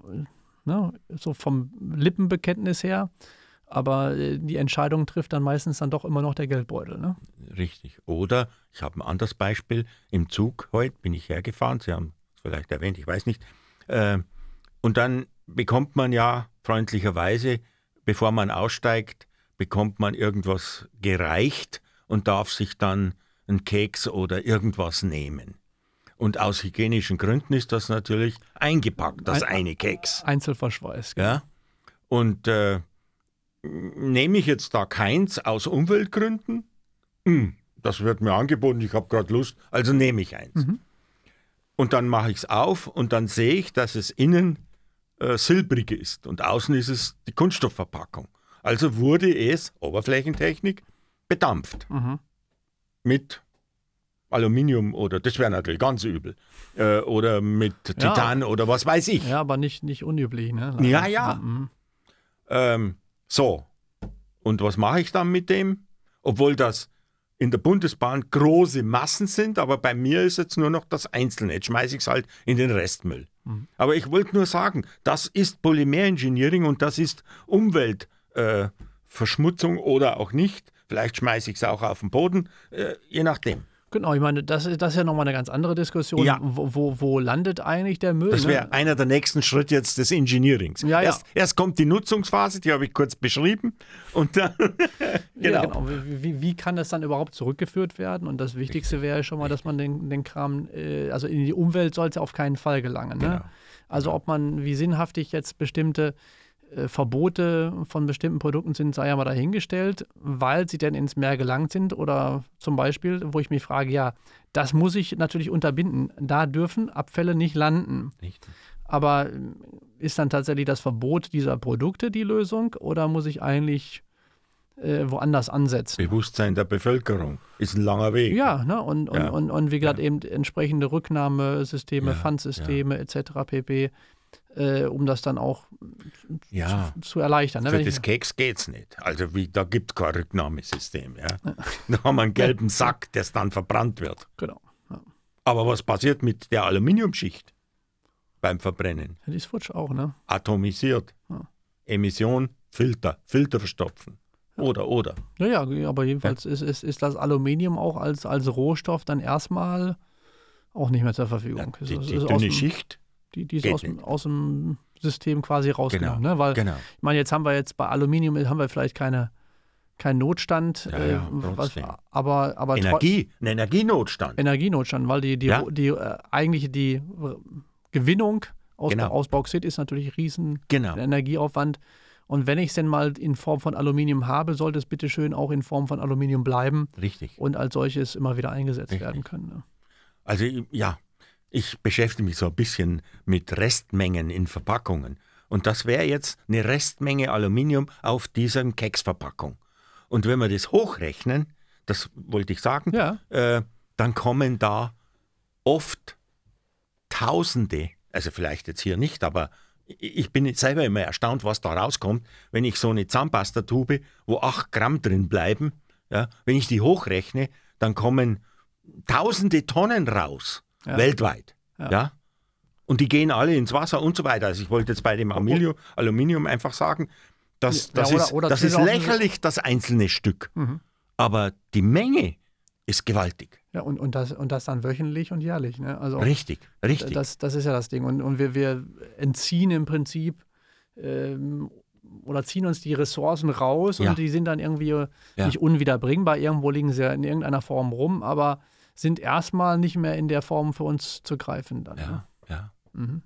ne, so vom Lippenbekenntnis her, aber äh, die Entscheidung trifft dann meistens dann doch immer noch der Geldbeutel. Ne? Richtig. Oder ich habe ein anderes Beispiel. Im Zug heute bin ich hergefahren, Sie haben es vielleicht erwähnt, ich weiß nicht. Äh, und dann bekommt man ja freundlicherweise bevor man aussteigt, bekommt man irgendwas gereicht und darf sich dann einen Keks oder irgendwas nehmen. Und aus hygienischen Gründen ist das natürlich eingepackt, das Ein, eine Keks. Einzelverschweiß. Ja. Und äh, nehme ich jetzt da keins aus Umweltgründen? Hm, das wird mir angeboten, ich habe gerade Lust, also nehme ich eins. Mhm. Und dann mache ich es auf und dann sehe ich, dass es innen äh, silbrig ist und außen ist es die Kunststoffverpackung. Also wurde es, Oberflächentechnik, bedampft. Mhm. Mit Aluminium oder, das wäre natürlich ganz übel, äh, oder mit Titan ja. oder was weiß ich. Ja, aber nicht, nicht unüblich. Ne? Ja, ja. Mhm, mhm. Ähm, so, und was mache ich dann mit dem? Obwohl das in der Bundesbahn große Massen sind, aber bei mir ist jetzt nur noch das Einzelne. Jetzt schmeiße ich es halt in den Restmüll. Mhm. Aber ich wollte nur sagen, das ist Polymerengineering und das ist Umweltverschmutzung äh, oder auch nicht. Vielleicht schmeiße ich es auch auf den Boden, äh, je nachdem. Genau, ich meine, das, das ist ja nochmal eine ganz andere Diskussion. Ja. Wo, wo, wo, landet eigentlich der Müll? Das ne? wäre ne? einer der nächsten Schritte jetzt des Engineerings. Ja, erst, ja. erst kommt die Nutzungsphase, die habe ich kurz beschrieben. Und dann, genau. genau. Wie, wie, kann das dann überhaupt zurückgeführt werden? Und das Wichtigste wäre schon mal, dass man den, den Kram, äh, also in die Umwelt sollte auf keinen Fall gelangen. Ne? Genau. Also genau. ob man, wie sinnhaftig jetzt bestimmte äh, Verbote von bestimmten Produkten sind, sei ja mal dahingestellt, weil sie denn ins Meer gelangt sind oder zum Beispiel, wo ich mich frage, ja, das muss ich natürlich unterbinden. Da dürfen Abfälle nicht landen. Richtig. Aber äh, ist dann tatsächlich das Verbot dieser Produkte die Lösung oder muss ich eigentlich äh, woanders ansetzen? Bewusstsein der Bevölkerung ist ein langer Weg. Ja, ne? und, und, ja. und, und, wie gesagt, ja. eben entsprechende Rücknahmesysteme, ja. Pfandsysteme etc. pp äh, um das dann auch ja. zu, zu, erleichtern. Ne? Für das Keks geht es nicht. Also wie, da gibt es kein Rücknahmesystem. Ja? ja. Da haben wir einen gelben Sack, der dann verbrannt wird. Genau. Ja. Aber was passiert mit der Aluminiumschicht beim Verbrennen? die ist futsch auch, ne? Atomisiert. Emission, Filter, Filter verstopfen. Oder, oder. Naja, aber jedenfalls Ist, ist, ist das Aluminium auch als, als Rohstoff dann erstmal auch nicht mehr zur Verfügung. Ja, die, die dünne Schicht die, die ist aus, aus, dem System quasi rausgenommen. Genau. Ne? Weil, genau. ich meine, jetzt haben wir jetzt bei Aluminium haben wir vielleicht keine, keinen Notstand. Ja, äh, ja, was, aber, aber Energie, ein Energienotstand. Energienotstand, weil die, die, ja? die, die äh, eigentliche die Gewinnung aus, genau. aus Bauxit ist natürlich riesen genau. Energieaufwand. Und wenn ich es denn mal in Form von Aluminium habe, sollte es bitte schön auch in Form von Aluminium bleiben. Richtig. Und als solches immer wieder eingesetzt Richtig. werden können. Ne? Also ja, ich beschäftige mich so ein bisschen mit Restmengen in Verpackungen. Und das wäre jetzt eine Restmenge Aluminium auf dieser Keksverpackung. Und wenn wir das hochrechnen, das wollte ich sagen, ja. äh, dann kommen da oft Tausende, also vielleicht jetzt hier nicht, aber ich bin selber immer erstaunt, was da rauskommt, wenn ich so eine Zahnpastatube, wo 8 Gramm drin bleiben, ja, wenn ich die hochrechne, dann kommen tausende Tonnen raus ja. weltweit. Ja. ja. Und die gehen alle ins Wasser und so weiter. Also ich wollte jetzt bei dem Aluminium, oh. Aluminium einfach sagen, das, das, oder, oder ist, das ist lächerlich, das einzelne Stück. Mhm. Aber die Menge ist gewaltig. Ja, und, und, das, und das dann wöchentlich und jährlich. Ne? Also richtig, richtig. Das, das ist ja das Ding. Und, und wir, wir entziehen im Prinzip ähm, oder ziehen uns die Ressourcen raus ja. und die sind dann irgendwie ja. nicht unwiederbringbar. Irgendwo liegen sie ja in irgendeiner Form rum, aber sind erstmal nicht mehr in der Form für uns zu greifen. Dann, ja, ne? ja. Mhm.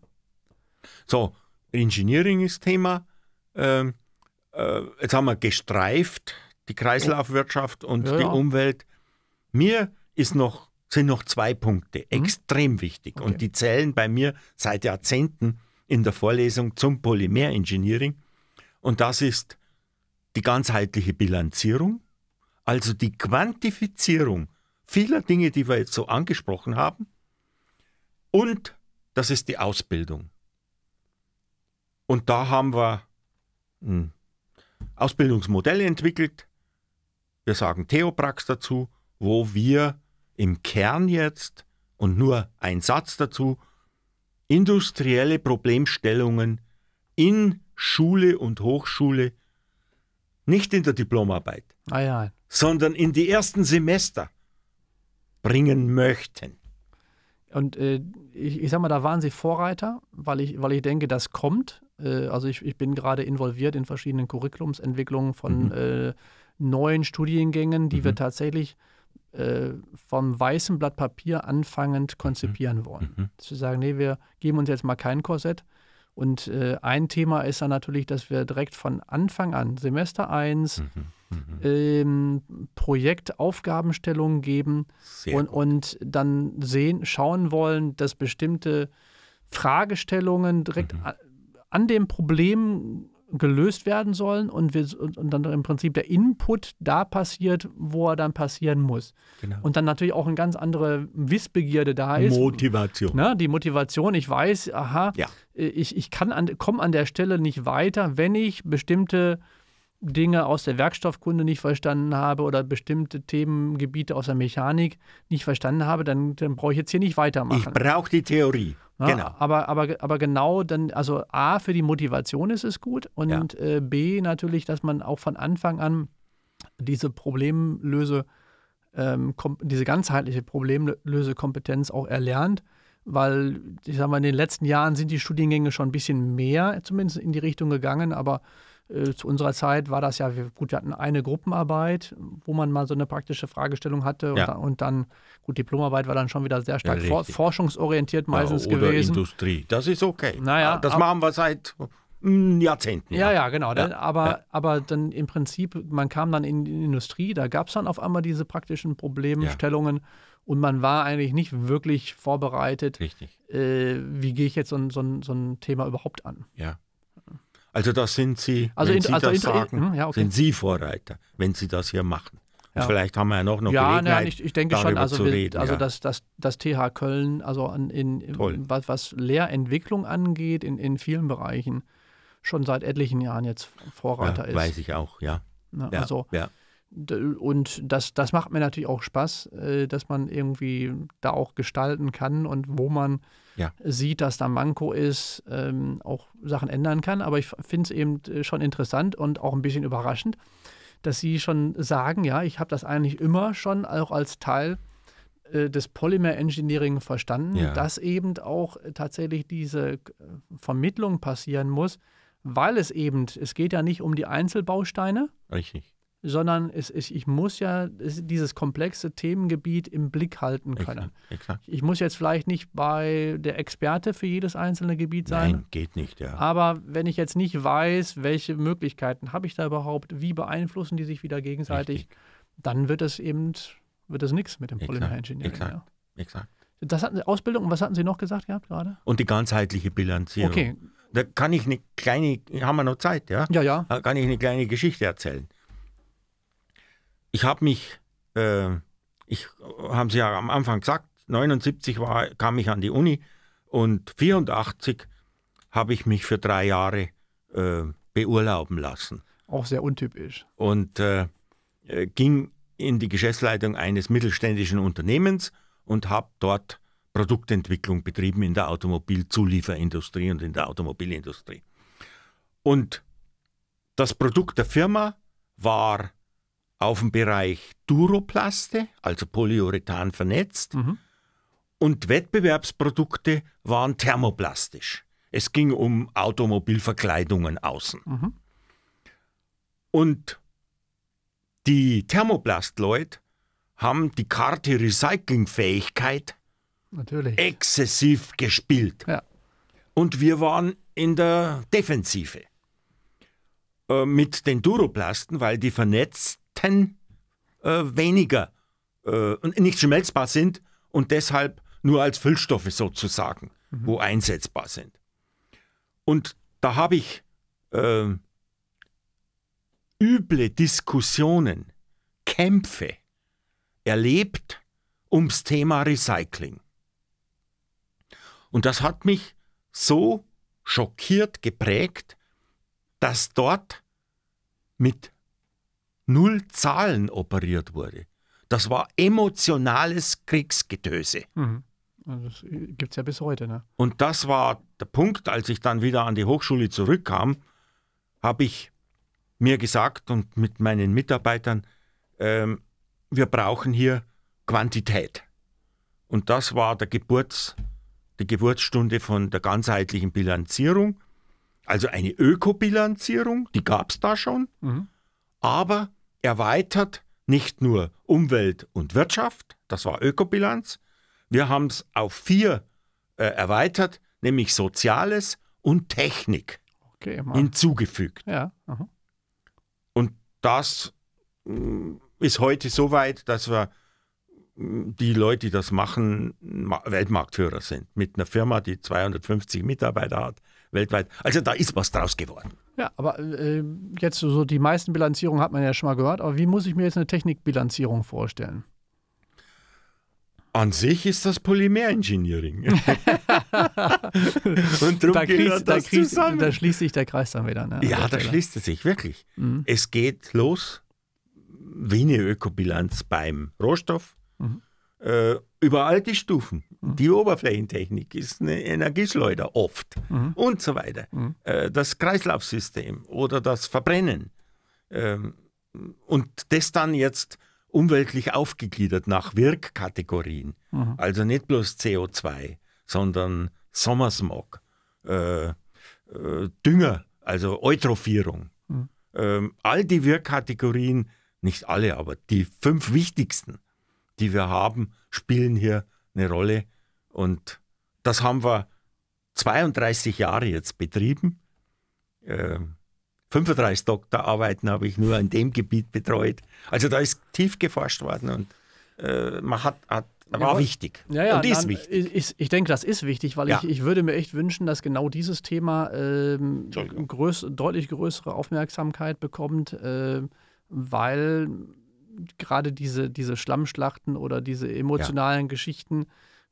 So, Engineering ist Thema. Ähm, äh, jetzt haben wir gestreift die Kreislaufwirtschaft oh. und ja, die ja. Umwelt. Mir ist noch, sind noch zwei Punkte mhm. extrem wichtig okay. und die zählen bei mir seit Jahrzehnten in der Vorlesung zum Polymerengineering. Und das ist die ganzheitliche Bilanzierung, also die Quantifizierung vieler Dinge, die wir jetzt so angesprochen haben. Und das ist die Ausbildung. Und da haben wir ein hm, Ausbildungsmodell entwickelt. Wir sagen Theoprax dazu, wo wir im Kern jetzt und nur ein Satz dazu industrielle Problemstellungen in Schule und Hochschule nicht in der Diplomarbeit, ah, ja. sondern in die ersten Semester bringen möchten. Und äh, ich, ich sag mal, da waren sie Vorreiter, weil ich, weil ich denke, das kommt. Äh, also ich, ich bin gerade involviert in verschiedenen Curriculumsentwicklungen von mhm. äh, neuen Studiengängen, die mhm. wir tatsächlich äh, vom weißen Blatt Papier anfangend mhm. konzipieren mhm. wollen. Zu sagen, nee, wir geben uns jetzt mal kein Korsett. Und äh, ein Thema ist dann natürlich, dass wir direkt von Anfang an, Semester 1, Mhm. ähm, Projektaufgabenstellungen geben und, und, dann sehen, schauen wollen, dass bestimmte Fragestellungen direkt mhm. an, an dem Problem gelöst werden sollen und, wir, und, dann im Prinzip der Input da passiert, wo er dann passieren muss. Genau. Und dann natürlich auch eine ganz andere Wissbegierde da ist. Motivation. Ne, die Motivation, ich weiß, aha, ja. ich, ich kann komme an der Stelle nicht weiter, wenn ich bestimmte Dinge aus der Werkstoffkunde nicht verstanden habe oder bestimmte Themengebiete aus der Mechanik nicht verstanden habe, dann, dann brauche ich jetzt hier nicht weitermachen. Ich brauche die Theorie. Ja, genau. Aber, aber, aber genau dann, also A, für die Motivation ist es gut und ja. Äh, B, natürlich, dass man auch von Anfang an diese Problemlöse, ähm, diese ganzheitliche Problemlösekompetenz auch erlernt weil ich sage mal, in den letzten Jahren sind die Studiengänge schon ein bisschen mehr zumindest in die Richtung gegangen, aber äh, zu unserer Zeit war das ja, gut, wir hatten eine Gruppenarbeit, wo man mal so eine praktische Fragestellung hatte und, ja. dann, und dann, gut, Diplomarbeit war dann schon wieder sehr stark ja, forschungsorientiert meistens ja, oder gewesen. Industrie, das ist okay. Naja, ah, das machen wir seit hm, Jahrzehnten. Ja, ja, genau. Dann, aber, aber dann im Prinzip, man kam dann in die Industrie, da gab es dann auf einmal diese praktischen Problemstellungen und man war eigentlich nicht wirklich vorbereitet. Richtig. Äh, wie gehe ich jetzt so, so, so ein Thema überhaupt an? Ja. Also da sind Sie, also wenn in, Sie also das in, sagen, hm, ja, okay. sind Sie Vorreiter, wenn Sie das hier machen. Ja. Vielleicht haben wir ja noch eine ja, Gelegenheit, nein, ich, ich denke schon, also, wir, reden, also ja. dass das, das TH Köln, also an, in, was, was, Lehrentwicklung angeht, in, in vielen Bereichen schon seit etlichen Jahren jetzt Vorreiter ja, ist. Weiß ich auch, ja. Na, ja also, Und das, das macht mir natürlich auch Spaß, äh, dass man irgendwie da auch gestalten kann und wo man ja. sieht, dass da Manko ist, ähm, auch Sachen ändern kann. Aber ich finde es eben äh, schon interessant und auch ein bisschen überraschend, dass Sie schon sagen, ja, ich habe das eigentlich immer schon auch als Teil äh, des Polymer Engineering verstanden, ja. dass eben auch tatsächlich diese äh, Vermittlung passieren muss, weil es eben, es geht ja nicht um die Einzelbausteine, Richtig sondern es, es, ich muss ja dieses komplexe Themengebiet im Blick halten können. Exakt. Ich muss jetzt vielleicht nicht bei der Experte für jedes einzelne Gebiet sein. Nein, geht nicht, ja. Aber wenn ich jetzt nicht weiß, welche Möglichkeiten habe ich da überhaupt, wie beeinflussen die sich wieder gegenseitig, Richtig. dann wird das eben wird es nichts mit dem exakt, Polymer Engineering. Exakt, ja. exakt. Das hatten Sie Ausbildung und was hatten Sie noch gesagt gehabt gerade? Und die ganzheitliche Bilanzierung. Okay. Da kann ich eine kleine, haben wir noch Zeit, ja? Ja, ja. Da kann ich eine kleine Geschichte erzählen ich habe mich, äh, ich haben Sie ja am Anfang gesagt, 79 war, kam ich an die Uni und 84 habe ich mich für drei Jahre äh, beurlauben lassen. Auch sehr untypisch. Und äh, äh ging in die Geschäftsleitung eines mittelständischen Unternehmens und habe dort Produktentwicklung betrieben in der Automobilzulieferindustrie und in der Automobilindustrie. Und das Produkt der Firma war auf dem Bereich Duroplaste, also Polyurethan vernetzt, mhm. und Wettbewerbsprodukte waren thermoplastisch. Es ging um Automobilverkleidungen außen. Mhm. Und die Thermoplast-Leute haben die Karte Recyclingfähigkeit Natürlich. exzessiv gespielt. Ja. Und wir waren in der Defensive. Äh, mit den Duroplasten, weil die vernetzt Ketten äh, weniger äh, nicht schmelzbar sind und deshalb nur als Füllstoffe sozusagen, mhm. wo einsetzbar sind. Und da habe ich äh, üble Diskussionen, Kämpfe erlebt ums Thema Recycling. Und das hat mich so schockiert geprägt, dass dort mit null Zahlen operiert wurde. Das war emotionales Kriegsgetöse. Mhm. das äh, gibt es ja bis heute. Ne? Und das war der Punkt, als ich dann wieder an die Hochschule zurückkam, habe ich mir gesagt und mit meinen Mitarbeitern, ähm, wir brauchen hier Quantität. Und das war der Geburts, die Geburtsstunde von der ganzheitlichen Bilanzierung. Also eine Ökobilanzierung, die gab es da schon. Mhm aber erweitert nicht nur Umwelt und Wirtschaft, das war Ökobilanz, wir haben es auf vier äh, erweitert, nämlich Soziales und Technik okay, hinzugefügt. Ja, und das mh, mm, ist heute so weit, dass wir mh, mm, die Leute, die das machen, Weltmarktführer sind. Mit einer Firma, die 250 Mitarbeiter hat weltweit. Also da ist was draus geworden. Ja, aber äh, jetzt so die meisten Bilanzierungen hat man ja schon mal gehört, aber wie muss ich mir jetzt eine Technikbilanzierung vorstellen? An sich ist das Polymerengineering. und drum da kriegst, da, kriegst, da schließt sich der Kreis dann wieder. Ne? Ja, da schließt es sich, wirklich. Mhm. Es geht los wie eine Ökobilanz beim Rohstoff. Mhm. Äh, über all die Stufen. Mhm. Die Oberflächentechnik ist eine Energieschleuder oft mhm. und so weiter. Mhm. Äh, das Kreislaufsystem oder das Verbrennen. Ähm, und das dann jetzt umweltlich aufgegliedert nach Wirkkategorien. Mhm. Also nicht bloß CO2, sondern Sommersmog, äh, äh, Dünger, also Eutrophierung. Mhm. Ähm, all die Wirkkategorien, nicht alle, aber die fünf wichtigsten, die wir haben, spielen hier eine Rolle. Und das haben wir 32 Jahre jetzt betrieben. Äh, 35 Doktorarbeiten habe ich nur in dem Gebiet betreut. Also da ist tief geforscht worden und äh, man hat, hat war ja, wichtig. Ja, ja, und ist dann, wichtig. Ich, ich, denke, das ist wichtig, weil ja. ich, ich würde mir echt wünschen, dass genau dieses Thema ähm, größ, deutlich größere Aufmerksamkeit bekommt, äh, weil gerade diese, diese Schlammschlachten oder diese emotionalen ja. Geschichten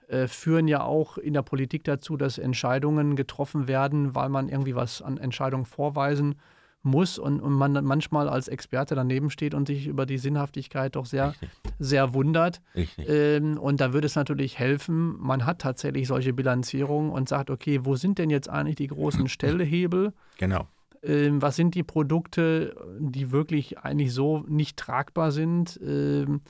äh, führen ja auch in der Politik dazu, dass Entscheidungen getroffen werden, weil man irgendwie was an Entscheidungen vorweisen muss und, und man manchmal als Experte daneben steht und sich über die Sinnhaftigkeit doch sehr, sehr wundert. Ähm, und da würde es natürlich helfen, man hat tatsächlich solche Bilanzierungen und sagt, okay, wo sind denn jetzt eigentlich die großen Stellehebel? Genau. Ähm, was sind die Produkte, die wirklich eigentlich so nicht tragbar sind ähm,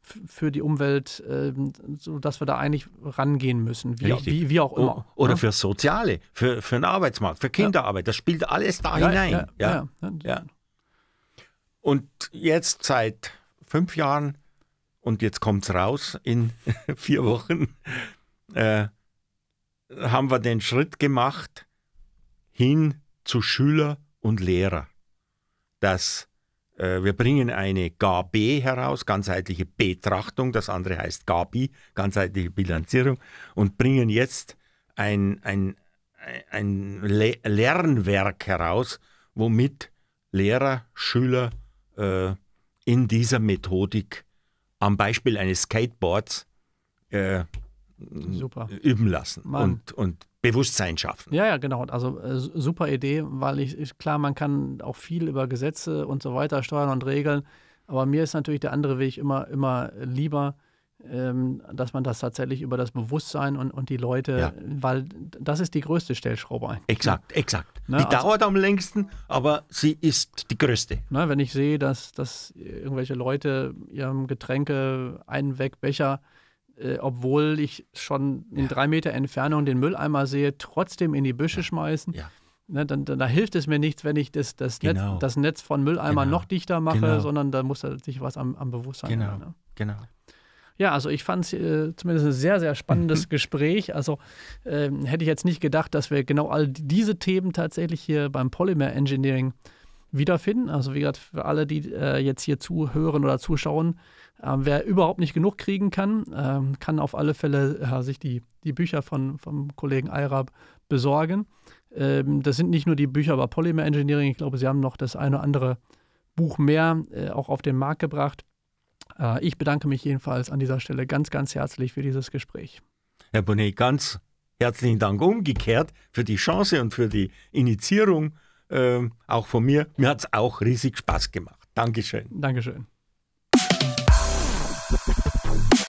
für die Umwelt, ähm, sodass wir da eigentlich rangehen müssen, wie, wie, wie auch immer. oder ja? Ne? für Soziale, für, für den Arbeitsmarkt, für Kinderarbeit. Ja. Das spielt alles da ja, hinein. Ja, ja. Und jetzt seit fünf Jahren, und jetzt kommt es raus in vier Wochen, äh, haben wir den Schritt gemacht hin zu Schüler und Lehrer. Das, äh, wir bringen eine GAB heraus, ganzheitliche Betrachtung, das andere heißt Gabi, ganzheitliche Bilanzierung, und bringen jetzt ein, ein, ein Le Lernwerk heraus, womit Lehrer, Schüler äh, in dieser Methodik am Beispiel eines Skateboards äh, super. üben lassen und, und Bewusstsein schaffen. Ja, ja, genau. Also äh, super Idee, weil ich, ich, klar, man kann auch viel über Gesetze und so weiter steuern und regeln, aber mir ist natürlich der andere Weg immer, immer lieber, ähm, dass man das tatsächlich über das Bewusstsein und, und die Leute, ja. weil das ist die größte Stellschraube eigentlich. Exakt, exakt. Ne? Die also, dauert am längsten, aber sie ist die größte. Ne, wenn ich sehe, dass, dass irgendwelche Leute ihrem Getränke einen Wegbecher Becher äh, obwohl ich schon in ja. drei Meter Entfernung den Mülleimer sehe, trotzdem in die Büsche ja. schmeißen. Ja. Ne, dann, dann, da hilft es mir nichts, wenn ich das, das, genau. Netz, das Netz von Mülleimer genau. noch dichter mache, genau. sondern da muss halt sich was am, am Bewusstsein genau. ne? Genau. Ja, also ich fand es äh, zumindest ein sehr, sehr spannendes Gespräch. Also ähm, hätte ich jetzt nicht gedacht, dass wir genau all diese Themen tatsächlich hier beim Polymer Engineering äh, wiederfinden. Also wie gesagt, für alle, die äh, jetzt hier zuhören oder zuschauen, äh, wer überhaupt nicht genug kriegen kann, äh, kann auf alle Fälle äh, sich die, die Bücher von, vom Kollegen Eirab besorgen. Ähm, das sind nicht nur die Bücher über Polymer Engineering, ich glaube, sie haben noch das eine oder andere Buch mehr äh, auch auf den Markt gebracht. Äh, ich bedanke mich jedenfalls an dieser Stelle ganz, ganz herzlich für dieses Gespräch. Herr Bonnet, ganz herzlichen Dank umgekehrt für die Chance und für die Initiierung ähm, auch von mir. Mir hat es auch riesig Spaß gemacht. Dankeschön. Dankeschön.